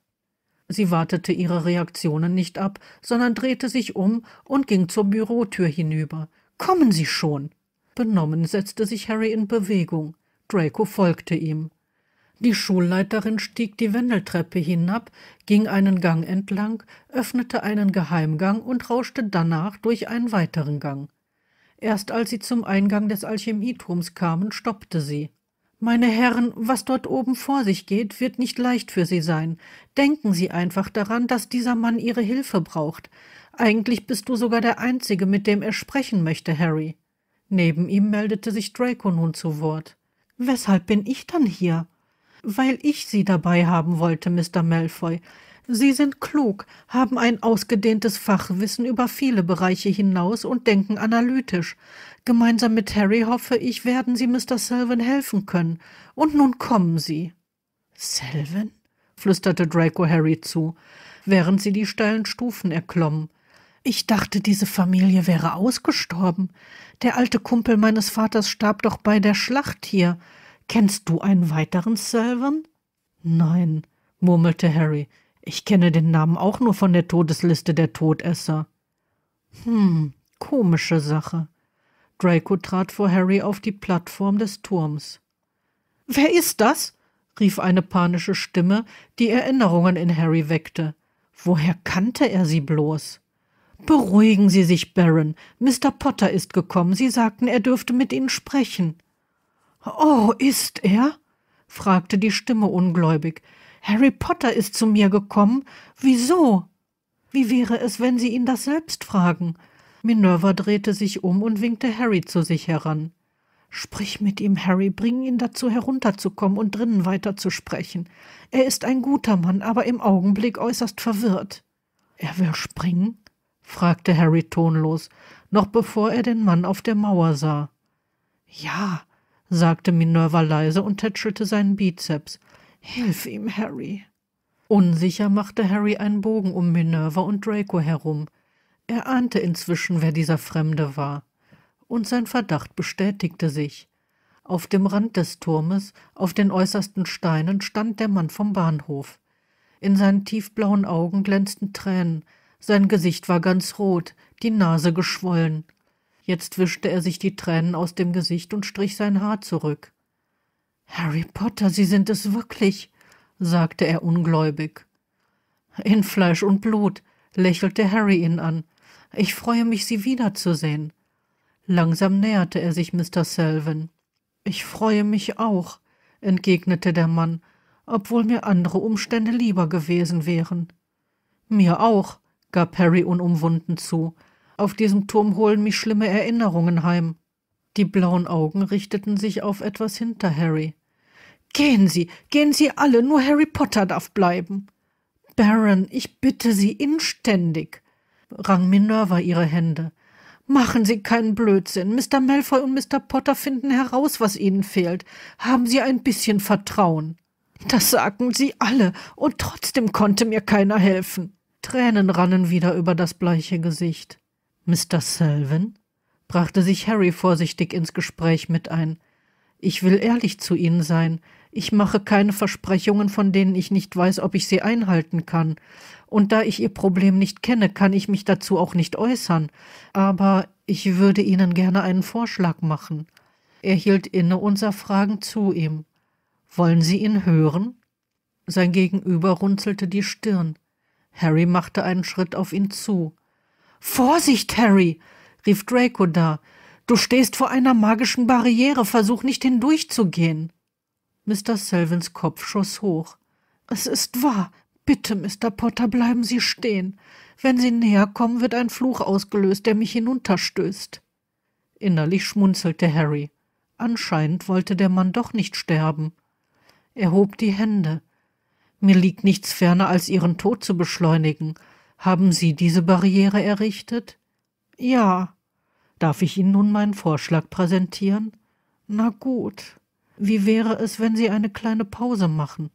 Sie wartete ihre Reaktionen nicht ab, sondern drehte sich um und ging zur Bürotür hinüber. Kommen Sie schon. Benommen setzte sich Harry in Bewegung. Draco folgte ihm. Die Schulleiterin stieg die Wendeltreppe hinab, ging einen Gang entlang, öffnete einen Geheimgang und rauschte danach durch einen weiteren Gang. Erst als sie zum Eingang des Alchemieturms kamen, stoppte sie. Meine Herren, was dort oben vor sich geht, wird nicht leicht für Sie sein. Denken Sie einfach daran, dass dieser Mann Ihre Hilfe braucht. Eigentlich bist du sogar der Einzige, mit dem er sprechen möchte, Harry. Neben ihm meldete sich Draco nun zu Wort. Weshalb bin ich dann hier? Weil ich Sie dabei haben wollte, Mr. Malfoy. Sie sind klug, haben ein ausgedehntes Fachwissen über viele Bereiche hinaus und denken analytisch. Gemeinsam mit Harry hoffe ich, werden Sie Mr. Selwyn helfen können. Und nun kommen Sie. Selwyn? flüsterte Draco Harry zu, während sie die steilen Stufen erklommen. Ich dachte, diese Familie wäre ausgestorben. Der alte Kumpel meines Vaters starb doch bei der Schlacht hier. Kennst du einen weiteren Selvern? Nein, murmelte Harry. Ich kenne den Namen auch nur von der Todesliste der Todesser. Hm, komische Sache. Draco trat vor Harry auf die Plattform des Turms. Wer ist das? rief eine panische Stimme, die Erinnerungen in Harry weckte. Woher kannte er sie bloß? Beruhigen Sie sich, Baron. Mr. Potter ist gekommen. Sie sagten, er dürfte mit Ihnen sprechen. Oh, ist er? fragte die Stimme ungläubig. Harry Potter ist zu mir gekommen. Wieso? Wie wäre es, wenn Sie ihn das selbst fragen? Minerva drehte sich um und winkte Harry zu sich heran. Sprich mit ihm, Harry, bring ihn dazu, herunterzukommen und drinnen weiterzusprechen. Er ist ein guter Mann, aber im Augenblick äußerst verwirrt. Er will springen? fragte Harry tonlos, noch bevor er den Mann auf der Mauer sah. Ja, sagte Minerva leise und tätschelte seinen Bizeps. Hilf ihm, Harry. Unsicher machte Harry einen Bogen um Minerva und Draco herum. Er ahnte inzwischen, wer dieser Fremde war. Und sein Verdacht bestätigte sich. Auf dem Rand des Turmes, auf den äußersten Steinen, stand der Mann vom Bahnhof. In seinen tiefblauen Augen glänzten Tränen, sein Gesicht war ganz rot, die Nase geschwollen. Jetzt wischte er sich die Tränen aus dem Gesicht und strich sein Haar zurück. Harry Potter, Sie sind es wirklich, sagte er ungläubig. In Fleisch und Blut, lächelte Harry ihn an. Ich freue mich, Sie wiederzusehen. Langsam näherte er sich Mr. Selwyn. Ich freue mich auch, entgegnete der Mann, obwohl mir andere Umstände lieber gewesen wären. Mir auch, gab Harry unumwunden zu. Auf diesem Turm holen mich schlimme Erinnerungen heim. Die blauen Augen richteten sich auf etwas hinter Harry. Gehen Sie, gehen Sie alle, nur Harry Potter darf bleiben. Baron, ich bitte Sie inständig, rang Minerva ihre Hände. Machen Sie keinen Blödsinn. Mr. Malfoy und Mr. Potter finden heraus, was Ihnen fehlt. Haben Sie ein bisschen Vertrauen. Das sagten Sie alle, und trotzdem konnte mir keiner helfen. Tränen rannen wieder über das bleiche Gesicht. Mr. Selwyn? brachte sich Harry vorsichtig ins Gespräch mit ein. Ich will ehrlich zu Ihnen sein. Ich mache keine Versprechungen, von denen ich nicht weiß, ob ich sie einhalten kann. Und da ich Ihr Problem nicht kenne, kann ich mich dazu auch nicht äußern. Aber ich würde Ihnen gerne einen Vorschlag machen. Er hielt inne und sah fragend zu ihm. Wollen Sie ihn hören? Sein Gegenüber runzelte die Stirn. Harry machte einen Schritt auf ihn zu. Vorsicht, Harry! rief Draco da. Du stehst vor einer magischen Barriere, versuch nicht hindurchzugehen. Mr. Selvins Kopf schoss hoch. Es ist wahr. Bitte, Mr. Potter, bleiben Sie stehen. Wenn Sie näher kommen, wird ein Fluch ausgelöst, der mich hinunterstößt. Innerlich schmunzelte Harry. Anscheinend wollte der Mann doch nicht sterben. Er hob die Hände. Mir liegt nichts ferner, als Ihren Tod zu beschleunigen. Haben Sie diese Barriere errichtet? Ja. Darf ich Ihnen nun meinen Vorschlag präsentieren? Na gut. Wie wäre es, wenn Sie eine kleine Pause machen?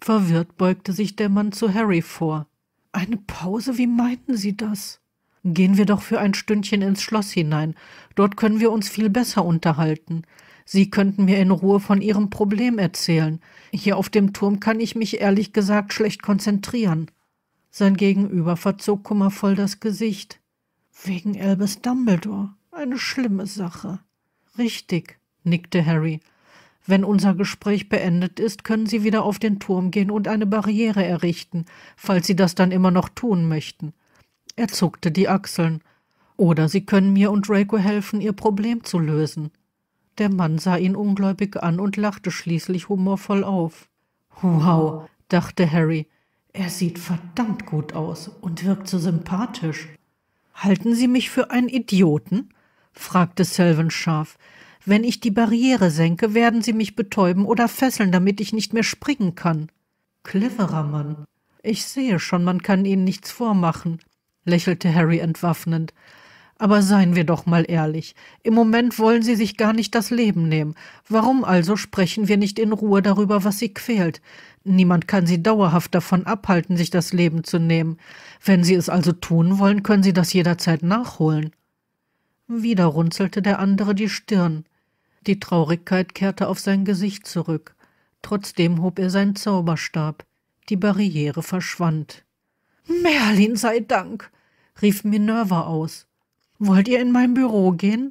Verwirrt beugte sich der Mann zu Harry vor. Eine Pause? Wie meinten Sie das? Gehen wir doch für ein Stündchen ins Schloss hinein. Dort können wir uns viel besser unterhalten. Sie könnten mir in Ruhe von Ihrem Problem erzählen. Hier auf dem Turm kann ich mich ehrlich gesagt schlecht konzentrieren. Sein Gegenüber verzog kummervoll das Gesicht. Wegen Albus Dumbledore. Eine schlimme Sache. Richtig, nickte Harry. Wenn unser Gespräch beendet ist, können Sie wieder auf den Turm gehen und eine Barriere errichten, falls Sie das dann immer noch tun möchten. Er zuckte die Achseln. Oder Sie können mir und Draco helfen, Ihr Problem zu lösen. Der Mann sah ihn ungläubig an und lachte schließlich humorvoll auf. Wow, dachte Harry, er sieht verdammt gut aus und wirkt so sympathisch. Halten Sie mich für einen Idioten? fragte Selwyn scharf. Wenn ich die Barriere senke, werden Sie mich betäuben oder fesseln, damit ich nicht mehr springen kann. Cleverer Mann. Ich sehe schon, man kann Ihnen nichts vormachen, lächelte Harry entwaffnend. Aber seien wir doch mal ehrlich, im Moment wollen Sie sich gar nicht das Leben nehmen. Warum also sprechen wir nicht in Ruhe darüber, was Sie quält? Niemand kann Sie dauerhaft davon abhalten, sich das Leben zu nehmen. Wenn Sie es also tun wollen, können Sie das jederzeit nachholen. Wieder runzelte der andere die Stirn. Die Traurigkeit kehrte auf sein Gesicht zurück. Trotzdem hob er seinen Zauberstab. Die Barriere verschwand. Merlin sei Dank! rief Minerva aus. Wollt ihr in mein Büro gehen?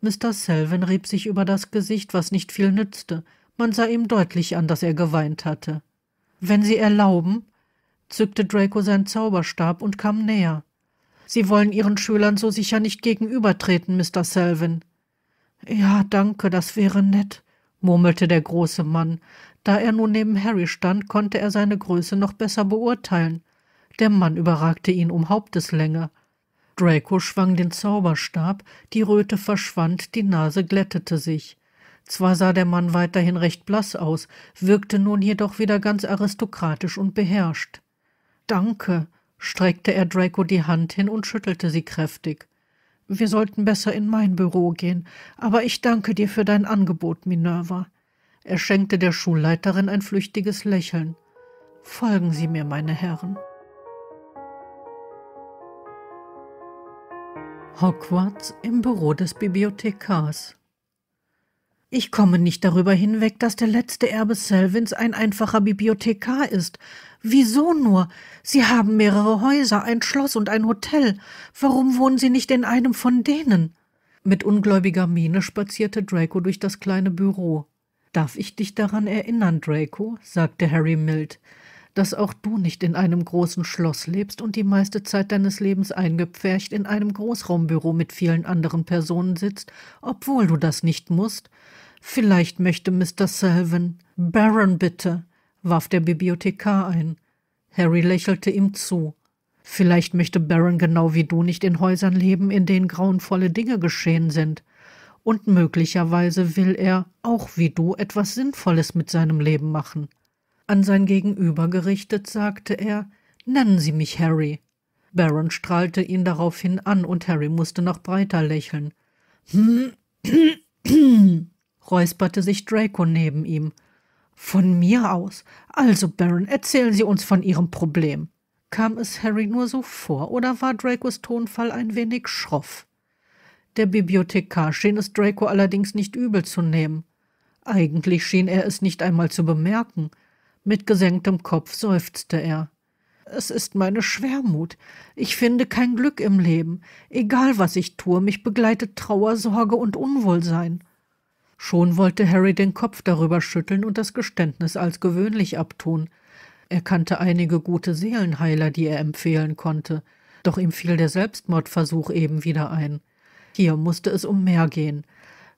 Mr. Selwyn rieb sich über das Gesicht, was nicht viel nützte. Man sah ihm deutlich an, dass er geweint hatte. Wenn Sie erlauben, zückte Draco seinen Zauberstab und kam näher. Sie wollen Ihren Schülern so sicher nicht gegenübertreten, Mr. Selwyn. Ja, danke, das wäre nett, murmelte der große Mann. Da er nun neben Harry stand, konnte er seine Größe noch besser beurteilen. Der Mann überragte ihn um Haupteslänge. Draco schwang den Zauberstab, die Röte verschwand, die Nase glättete sich. Zwar sah der Mann weiterhin recht blass aus, wirkte nun jedoch wieder ganz aristokratisch und beherrscht. Danke, streckte er Draco die Hand hin und schüttelte sie kräftig. Wir sollten besser in mein Büro gehen, aber ich danke dir für dein Angebot, Minerva. Er schenkte der Schulleiterin ein flüchtiges Lächeln. Folgen Sie mir, meine Herren. Hogwarts im Büro des Bibliothekars. Ich komme nicht darüber hinweg, dass der letzte Erbe Selvins ein einfacher Bibliothekar ist. Wieso nur? Sie haben mehrere Häuser, ein Schloss und ein Hotel. Warum wohnen Sie nicht in einem von denen? Mit ungläubiger Miene spazierte Draco durch das kleine Büro. Darf ich dich daran erinnern, Draco? sagte Harry mild, dass auch du nicht in einem großen Schloss lebst und die meiste Zeit deines Lebens eingepfercht in einem Großraumbüro mit vielen anderen Personen sitzt, obwohl du das nicht musst? Vielleicht möchte Mr. Selvin. Baron, bitte, warf der Bibliothekar ein. Harry lächelte ihm zu. Vielleicht möchte Baron genau wie du nicht in Häusern leben, in denen grauenvolle Dinge geschehen sind. Und möglicherweise will er, auch wie du, etwas Sinnvolles mit seinem Leben machen. An sein Gegenüber gerichtet sagte er Nennen Sie mich Harry. Baron strahlte ihn daraufhin an, und Harry musste noch breiter lächeln. Hm, räusperte sich Draco neben ihm. Von mir aus. Also, Baron, erzählen Sie uns von Ihrem Problem. Kam es Harry nur so vor, oder war Dracos Tonfall ein wenig schroff? Der Bibliothekar schien es Draco allerdings nicht übel zu nehmen. Eigentlich schien er es nicht einmal zu bemerken – mit gesenktem Kopf seufzte er. Es ist meine Schwermut. Ich finde kein Glück im Leben. Egal, was ich tue, mich begleitet Trauer, Sorge und Unwohlsein. Schon wollte Harry den Kopf darüber schütteln und das Geständnis als gewöhnlich abtun. Er kannte einige gute Seelenheiler, die er empfehlen konnte, doch ihm fiel der Selbstmordversuch eben wieder ein. Hier musste es um mehr gehen.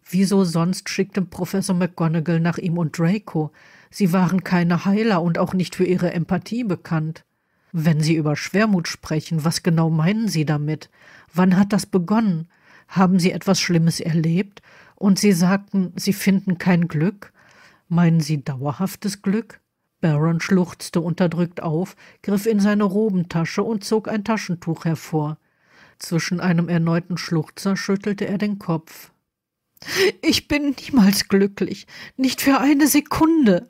Wieso sonst schickte Professor McGonagall nach ihm und Draco? Sie waren keine Heiler und auch nicht für ihre Empathie bekannt. Wenn Sie über Schwermut sprechen, was genau meinen Sie damit? Wann hat das begonnen? Haben Sie etwas Schlimmes erlebt? Und Sie sagten, Sie finden kein Glück? Meinen Sie dauerhaftes Glück? Baron schluchzte unterdrückt auf, griff in seine Robentasche und zog ein Taschentuch hervor. Zwischen einem erneuten Schluchzer schüttelte er den Kopf. Ich bin niemals glücklich, nicht für eine Sekunde.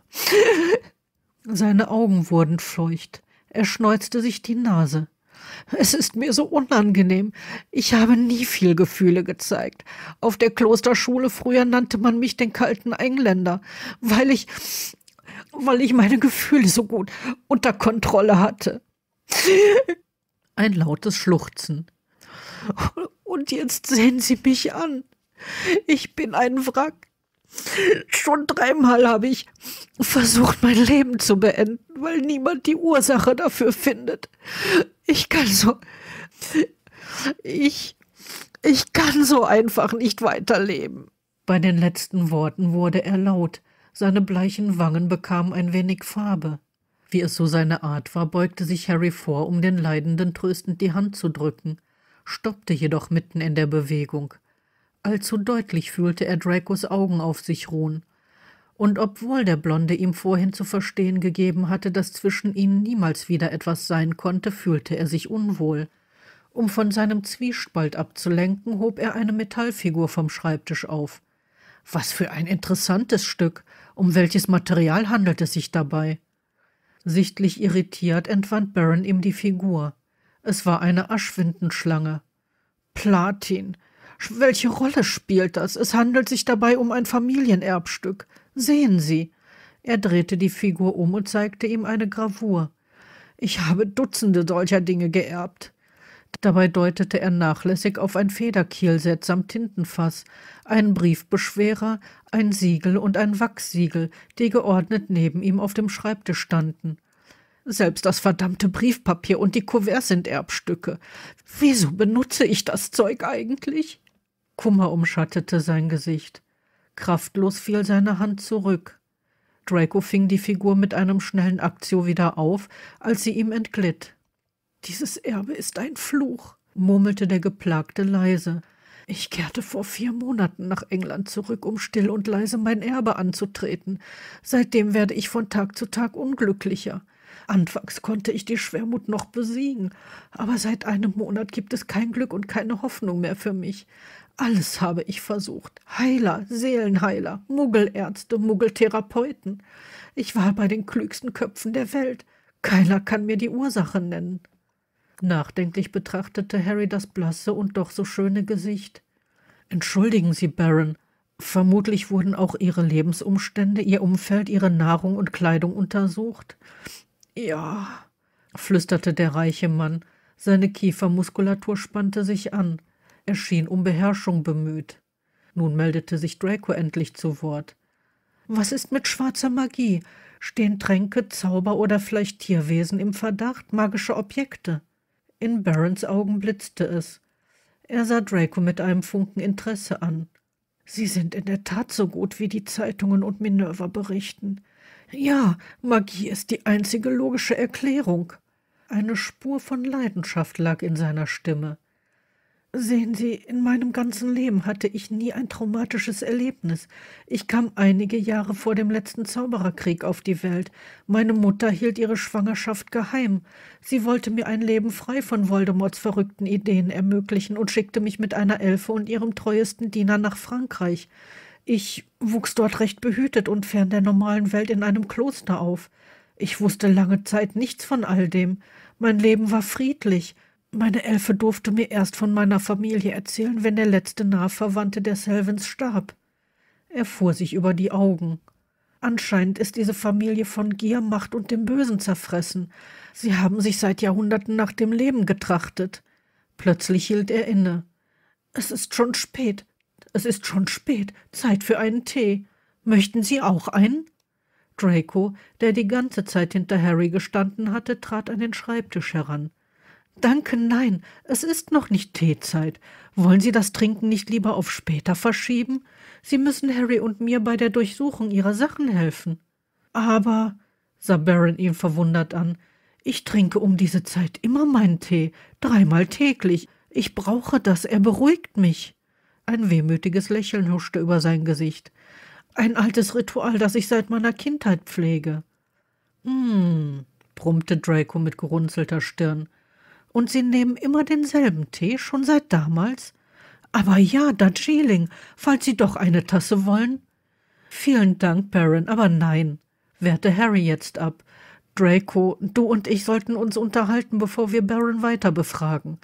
Seine Augen wurden feucht. Er schneuzte sich die Nase. Es ist mir so unangenehm. Ich habe nie viel Gefühle gezeigt. Auf der Klosterschule früher nannte man mich den kalten Engländer, weil ich, weil ich meine Gefühle so gut unter Kontrolle hatte. Ein lautes Schluchzen. Und jetzt sehen Sie mich an. Ich bin ein Wrack. Schon dreimal habe ich versucht, mein Leben zu beenden, weil niemand die Ursache dafür findet. Ich kann so. Ich. Ich kann so einfach nicht weiterleben. Bei den letzten Worten wurde er laut. Seine bleichen Wangen bekamen ein wenig Farbe. Wie es so seine Art war, beugte sich Harry vor, um den Leidenden tröstend die Hand zu drücken, stoppte jedoch mitten in der Bewegung. Allzu deutlich fühlte er Dracos Augen auf sich ruhen. Und obwohl der Blonde ihm vorhin zu verstehen gegeben hatte, dass zwischen ihnen niemals wieder etwas sein konnte, fühlte er sich unwohl. Um von seinem Zwiespalt abzulenken, hob er eine Metallfigur vom Schreibtisch auf. Was für ein interessantes Stück. Um welches Material handelt es sich dabei? Sichtlich irritiert entwand Baron ihm die Figur. Es war eine Aschwindenschlange. Platin. Welche Rolle spielt das? Es handelt sich dabei um ein Familienerbstück. Sehen Sie. Er drehte die Figur um und zeigte ihm eine Gravur. Ich habe Dutzende solcher Dinge geerbt. Dabei deutete er nachlässig auf ein Federkielset samt Tintenfass, einen Briefbeschwerer, ein Siegel und ein Wachssiegel, die geordnet neben ihm auf dem Schreibtisch standen. Selbst das verdammte Briefpapier und die Kuvert sind Erbstücke. Wieso benutze ich das Zeug eigentlich? Kummer umschattete sein Gesicht. Kraftlos fiel seine Hand zurück. Draco fing die Figur mit einem schnellen Aktio wieder auf, als sie ihm entglitt. Dieses Erbe ist ein Fluch, murmelte der Geplagte leise. Ich kehrte vor vier Monaten nach England zurück, um still und leise mein Erbe anzutreten. Seitdem werde ich von Tag zu Tag unglücklicher. Anfangs konnte ich die Schwermut noch besiegen, aber seit einem Monat gibt es kein Glück und keine Hoffnung mehr für mich. Alles habe ich versucht. Heiler, Seelenheiler, Muggelärzte, Muggeltherapeuten. Ich war bei den klügsten Köpfen der Welt. Keiner kann mir die Ursache nennen. Nachdenklich betrachtete Harry das blasse und doch so schöne Gesicht. Entschuldigen Sie, Baron. Vermutlich wurden auch Ihre Lebensumstände, Ihr Umfeld, Ihre Nahrung und Kleidung untersucht. Ja, flüsterte der reiche Mann. Seine Kiefermuskulatur spannte sich an. Er schien um Beherrschung bemüht. Nun meldete sich Draco endlich zu Wort. Was ist mit schwarzer Magie? Stehen Tränke, Zauber oder vielleicht Tierwesen im Verdacht, magische Objekte? In Barons Augen blitzte es. Er sah Draco mit einem Funken Interesse an. Sie sind in der Tat so gut, wie die Zeitungen und Minerva berichten. Ja, Magie ist die einzige logische Erklärung. Eine Spur von Leidenschaft lag in seiner Stimme. Sehen Sie, in meinem ganzen Leben hatte ich nie ein traumatisches Erlebnis. Ich kam einige Jahre vor dem letzten Zaubererkrieg auf die Welt. Meine Mutter hielt ihre Schwangerschaft geheim. Sie wollte mir ein Leben frei von Voldemorts verrückten Ideen ermöglichen und schickte mich mit einer Elfe und ihrem treuesten Diener nach Frankreich. Ich wuchs dort recht behütet und fern der normalen Welt in einem Kloster auf. Ich wusste lange Zeit nichts von all dem. Mein Leben war friedlich meine Elfe durfte mir erst von meiner Familie erzählen, wenn der letzte Nahverwandte der Selvins starb. Er fuhr sich über die Augen. Anscheinend ist diese Familie von Gier, Macht und dem Bösen zerfressen. Sie haben sich seit Jahrhunderten nach dem Leben getrachtet. Plötzlich hielt er inne. Es ist schon spät. Es ist schon spät. Zeit für einen Tee. Möchten Sie auch einen? Draco, der die ganze Zeit hinter Harry gestanden hatte, trat an den Schreibtisch heran. Danke, nein, es ist noch nicht Teezeit. Wollen Sie das Trinken nicht lieber auf später verschieben? Sie müssen Harry und mir bei der Durchsuchung Ihrer Sachen helfen. Aber, sah Baron ihn verwundert an, ich trinke um diese Zeit immer meinen Tee, dreimal täglich. Ich brauche das, er beruhigt mich. Ein wehmütiges Lächeln huschte über sein Gesicht. Ein altes Ritual, das ich seit meiner Kindheit pflege. Hm, brummte Draco mit gerunzelter Stirn und sie nehmen immer denselben Tee, schon seit damals? Aber ja, Darjeeling, falls Sie doch eine Tasse wollen. Vielen Dank, Baron, aber nein, wehrte Harry jetzt ab. Draco, du und ich sollten uns unterhalten, bevor wir Baron weiter befragen,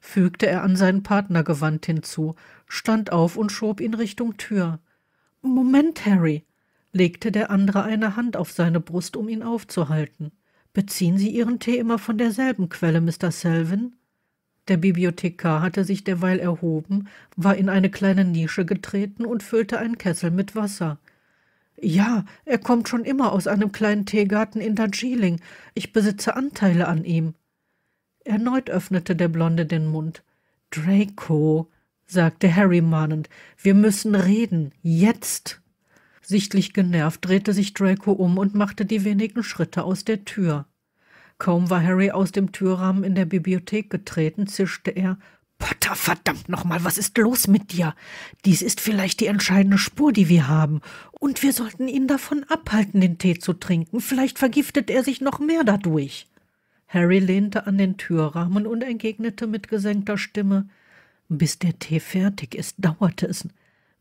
fügte er an seinen Partner gewandt hinzu, stand auf und schob ihn Richtung Tür. Moment, Harry, legte der andere eine Hand auf seine Brust, um ihn aufzuhalten. Beziehen Sie Ihren Tee immer von derselben Quelle, Mr. Selvin? Der Bibliothekar hatte sich derweil erhoben, war in eine kleine Nische getreten und füllte einen Kessel mit Wasser. Ja, er kommt schon immer aus einem kleinen Teegarten in Darjeeling. Ich besitze Anteile an ihm. Erneut öffnete der Blonde den Mund. Draco, sagte Harry mahnend, wir müssen reden, jetzt. Sichtlich genervt drehte sich Draco um und machte die wenigen Schritte aus der Tür. Kaum war Harry aus dem Türrahmen in der Bibliothek getreten, zischte er Potter, verdammt nochmal, was ist los mit dir? Dies ist vielleicht die entscheidende Spur, die wir haben. Und wir sollten ihn davon abhalten, den Tee zu trinken. Vielleicht vergiftet er sich noch mehr dadurch. Harry lehnte an den Türrahmen und entgegnete mit gesenkter Stimme Bis der Tee fertig ist, dauerte es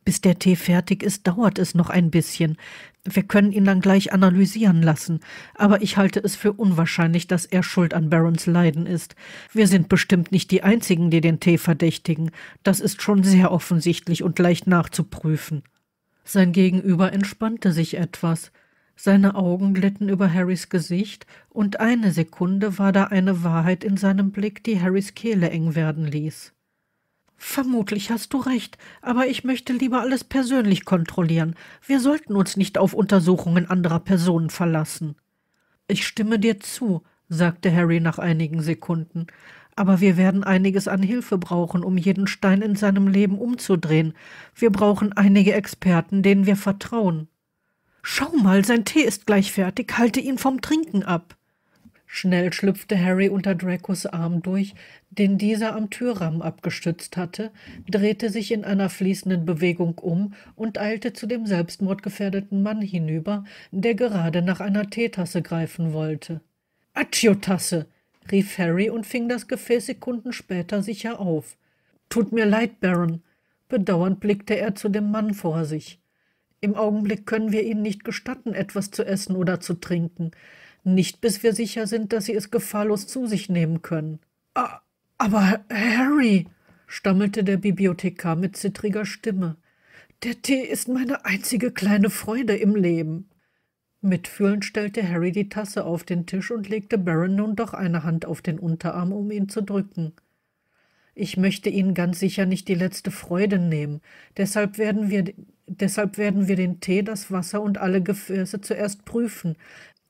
bis der Tee fertig ist, dauert es noch ein bisschen. Wir können ihn dann gleich analysieren lassen, aber ich halte es für unwahrscheinlich, dass er schuld an Barons Leiden ist. Wir sind bestimmt nicht die Einzigen, die den Tee verdächtigen. Das ist schon sehr offensichtlich und leicht nachzuprüfen. Sein Gegenüber entspannte sich etwas. Seine Augen glitten über Harrys Gesicht, und eine Sekunde war da eine Wahrheit in seinem Blick, die Harrys Kehle eng werden ließ. Vermutlich hast du recht, aber ich möchte lieber alles persönlich kontrollieren. Wir sollten uns nicht auf Untersuchungen anderer Personen verlassen. Ich stimme dir zu, sagte Harry nach einigen Sekunden, aber wir werden einiges an Hilfe brauchen, um jeden Stein in seinem Leben umzudrehen. Wir brauchen einige Experten, denen wir vertrauen. Schau mal, sein Tee ist gleich fertig, halte ihn vom Trinken ab. Schnell schlüpfte Harry unter Dracos Arm durch, den dieser am Türrahmen abgestützt hatte, drehte sich in einer fließenden Bewegung um und eilte zu dem selbstmordgefährdeten Mann hinüber, der gerade nach einer Teetasse greifen wollte. Accio-Tasse! rief Harry und fing das Gefäß Sekunden später sicher auf. Tut mir leid, Baron. Bedauernd blickte er zu dem Mann vor sich. Im Augenblick können wir Ihnen nicht gestatten, etwas zu essen oder zu trinken. Nicht bis wir sicher sind, dass sie es gefahrlos zu sich nehmen können. aber Harry, stammelte der Bibliothekar mit zittriger Stimme, der Tee ist meine einzige kleine Freude im Leben. Mitfühlend stellte Harry die Tasse auf den Tisch und legte Baron nun doch eine Hand auf den Unterarm, um ihn zu drücken. Ich möchte Ihnen ganz sicher nicht die letzte Freude nehmen. Deshalb werden wir, deshalb werden wir den Tee, das Wasser und alle Gefäße zuerst prüfen.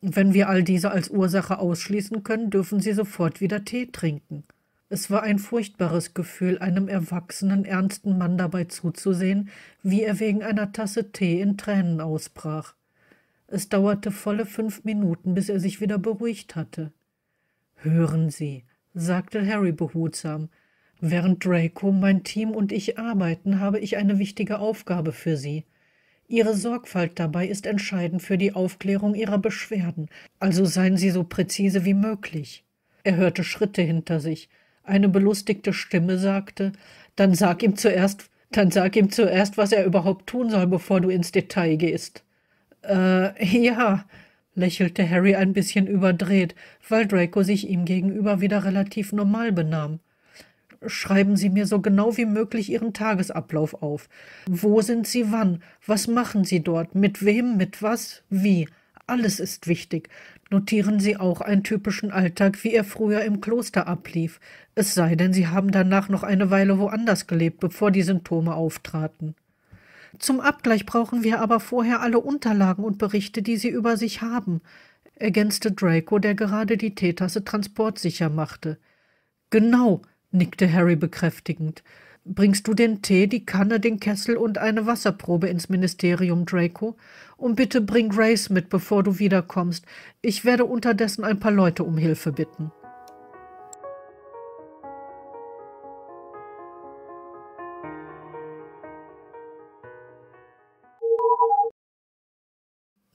Wenn wir all diese als Ursache ausschließen können, dürfen sie sofort wieder Tee trinken. Es war ein furchtbares Gefühl, einem erwachsenen, ernsten Mann dabei zuzusehen, wie er wegen einer Tasse Tee in Tränen ausbrach. Es dauerte volle fünf Minuten, bis er sich wieder beruhigt hatte. Hören Sie, sagte Harry behutsam, während Draco, mein Team und ich arbeiten, habe ich eine wichtige Aufgabe für Sie. Ihre Sorgfalt dabei ist entscheidend für die Aufklärung Ihrer Beschwerden, also seien Sie so präzise wie möglich. Er hörte Schritte hinter sich. Eine belustigte Stimme sagte Dann sag ihm zuerst, dann sag ihm zuerst, was er überhaupt tun soll, bevor du ins Detail gehst. Äh, ja, lächelte Harry ein bisschen überdreht, weil Draco sich ihm gegenüber wieder relativ normal benahm schreiben Sie mir so genau wie möglich Ihren Tagesablauf auf. Wo sind Sie wann? Was machen Sie dort? Mit wem? Mit was? Wie? Alles ist wichtig. Notieren Sie auch einen typischen Alltag, wie er früher im Kloster ablief. Es sei denn, Sie haben danach noch eine Weile woanders gelebt, bevor die Symptome auftraten. Zum Abgleich brauchen wir aber vorher alle Unterlagen und Berichte, die Sie über sich haben, ergänzte Draco, der gerade die Teetasse transportsicher machte. Genau, nickte Harry bekräftigend. Bringst du den Tee, die Kanne, den Kessel und eine Wasserprobe ins Ministerium, Draco? Und bitte bring Grace mit, bevor du wiederkommst. Ich werde unterdessen ein paar Leute um Hilfe bitten.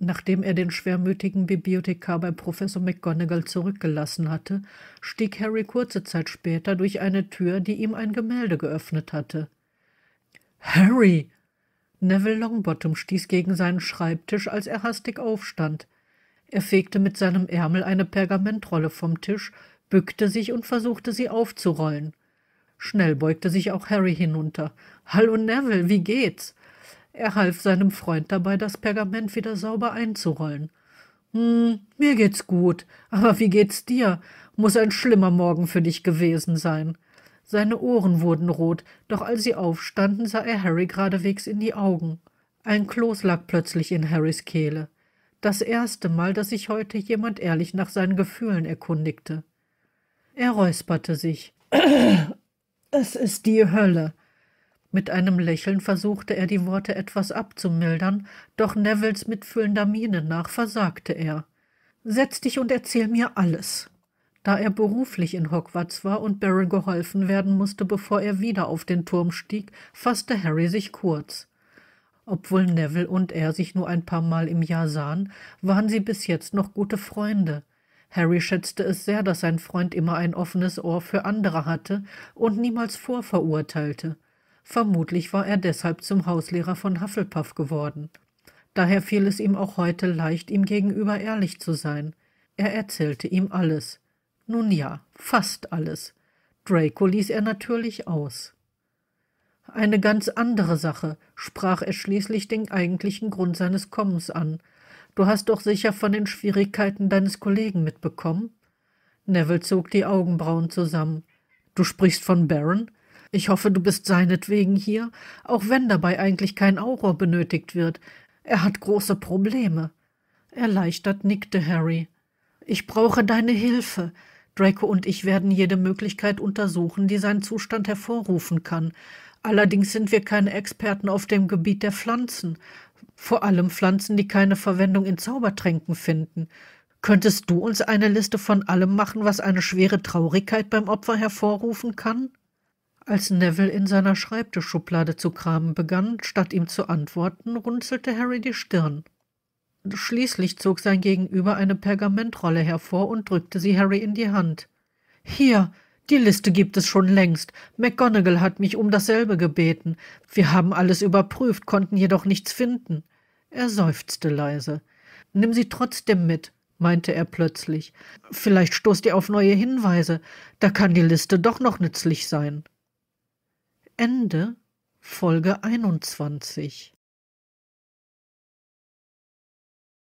Nachdem er den schwermütigen Bibliothekar bei Professor McGonagall zurückgelassen hatte, stieg Harry kurze Zeit später durch eine Tür, die ihm ein Gemälde geöffnet hatte. Harry! Neville Longbottom stieß gegen seinen Schreibtisch, als er hastig aufstand. Er fegte mit seinem Ärmel eine Pergamentrolle vom Tisch, bückte sich und versuchte, sie aufzurollen. Schnell beugte sich auch Harry hinunter. Hallo Neville, wie geht's? Er half seinem Freund dabei, das Pergament wieder sauber einzurollen. Hm, mir geht's gut, aber wie geht's dir? Muss ein schlimmer Morgen für dich gewesen sein. Seine Ohren wurden rot, doch als sie aufstanden, sah er Harry geradewegs in die Augen. Ein Kloß lag plötzlich in Harrys Kehle. Das erste Mal, dass sich heute jemand ehrlich nach seinen Gefühlen erkundigte. Er räusperte sich. Es ist die Hölle. Mit einem Lächeln versuchte er, die Worte etwas abzumildern, doch Nevils mitfühlender Miene nach versagte er. Setz dich und erzähl mir alles. Da er beruflich in Hogwarts war und Barry geholfen werden musste, bevor er wieder auf den Turm stieg, fasste Harry sich kurz. Obwohl Neville und er sich nur ein paar Mal im Jahr sahen, waren sie bis jetzt noch gute Freunde. Harry schätzte es sehr, dass sein Freund immer ein offenes Ohr für andere hatte und niemals vorverurteilte. Vermutlich war er deshalb zum Hauslehrer von Hufflepuff geworden. Daher fiel es ihm auch heute leicht, ihm gegenüber ehrlich zu sein. Er erzählte ihm alles. Nun ja, fast alles. Draco ließ er natürlich aus. Eine ganz andere Sache, sprach er schließlich den eigentlichen Grund seines Kommens an. Du hast doch sicher von den Schwierigkeiten deines Kollegen mitbekommen? Neville zog die Augenbrauen zusammen. Du sprichst von Baron? Ich hoffe, du bist seinetwegen hier, auch wenn dabei eigentlich kein Auror benötigt wird. Er hat große Probleme. Erleichtert nickte Harry. Ich brauche deine Hilfe. Draco und ich werden jede Möglichkeit untersuchen, die seinen Zustand hervorrufen kann. Allerdings sind wir keine Experten auf dem Gebiet der Pflanzen. Vor allem Pflanzen, die keine Verwendung in Zaubertränken finden. Könntest du uns eine Liste von allem machen, was eine schwere Traurigkeit beim Opfer hervorrufen kann? Als Neville in seiner Schreibtischschublade zu kramen begann, statt ihm zu antworten, runzelte Harry die Stirn. Schließlich zog sein Gegenüber eine Pergamentrolle hervor und drückte sie Harry in die Hand. Hier, die Liste gibt es schon längst. McGonagall hat mich um dasselbe gebeten. Wir haben alles überprüft, konnten jedoch nichts finden. Er seufzte leise. Nimm sie trotzdem mit, meinte er plötzlich. Vielleicht stoßt ihr auf neue Hinweise. Da kann die Liste doch noch nützlich sein. Ende Folge 21.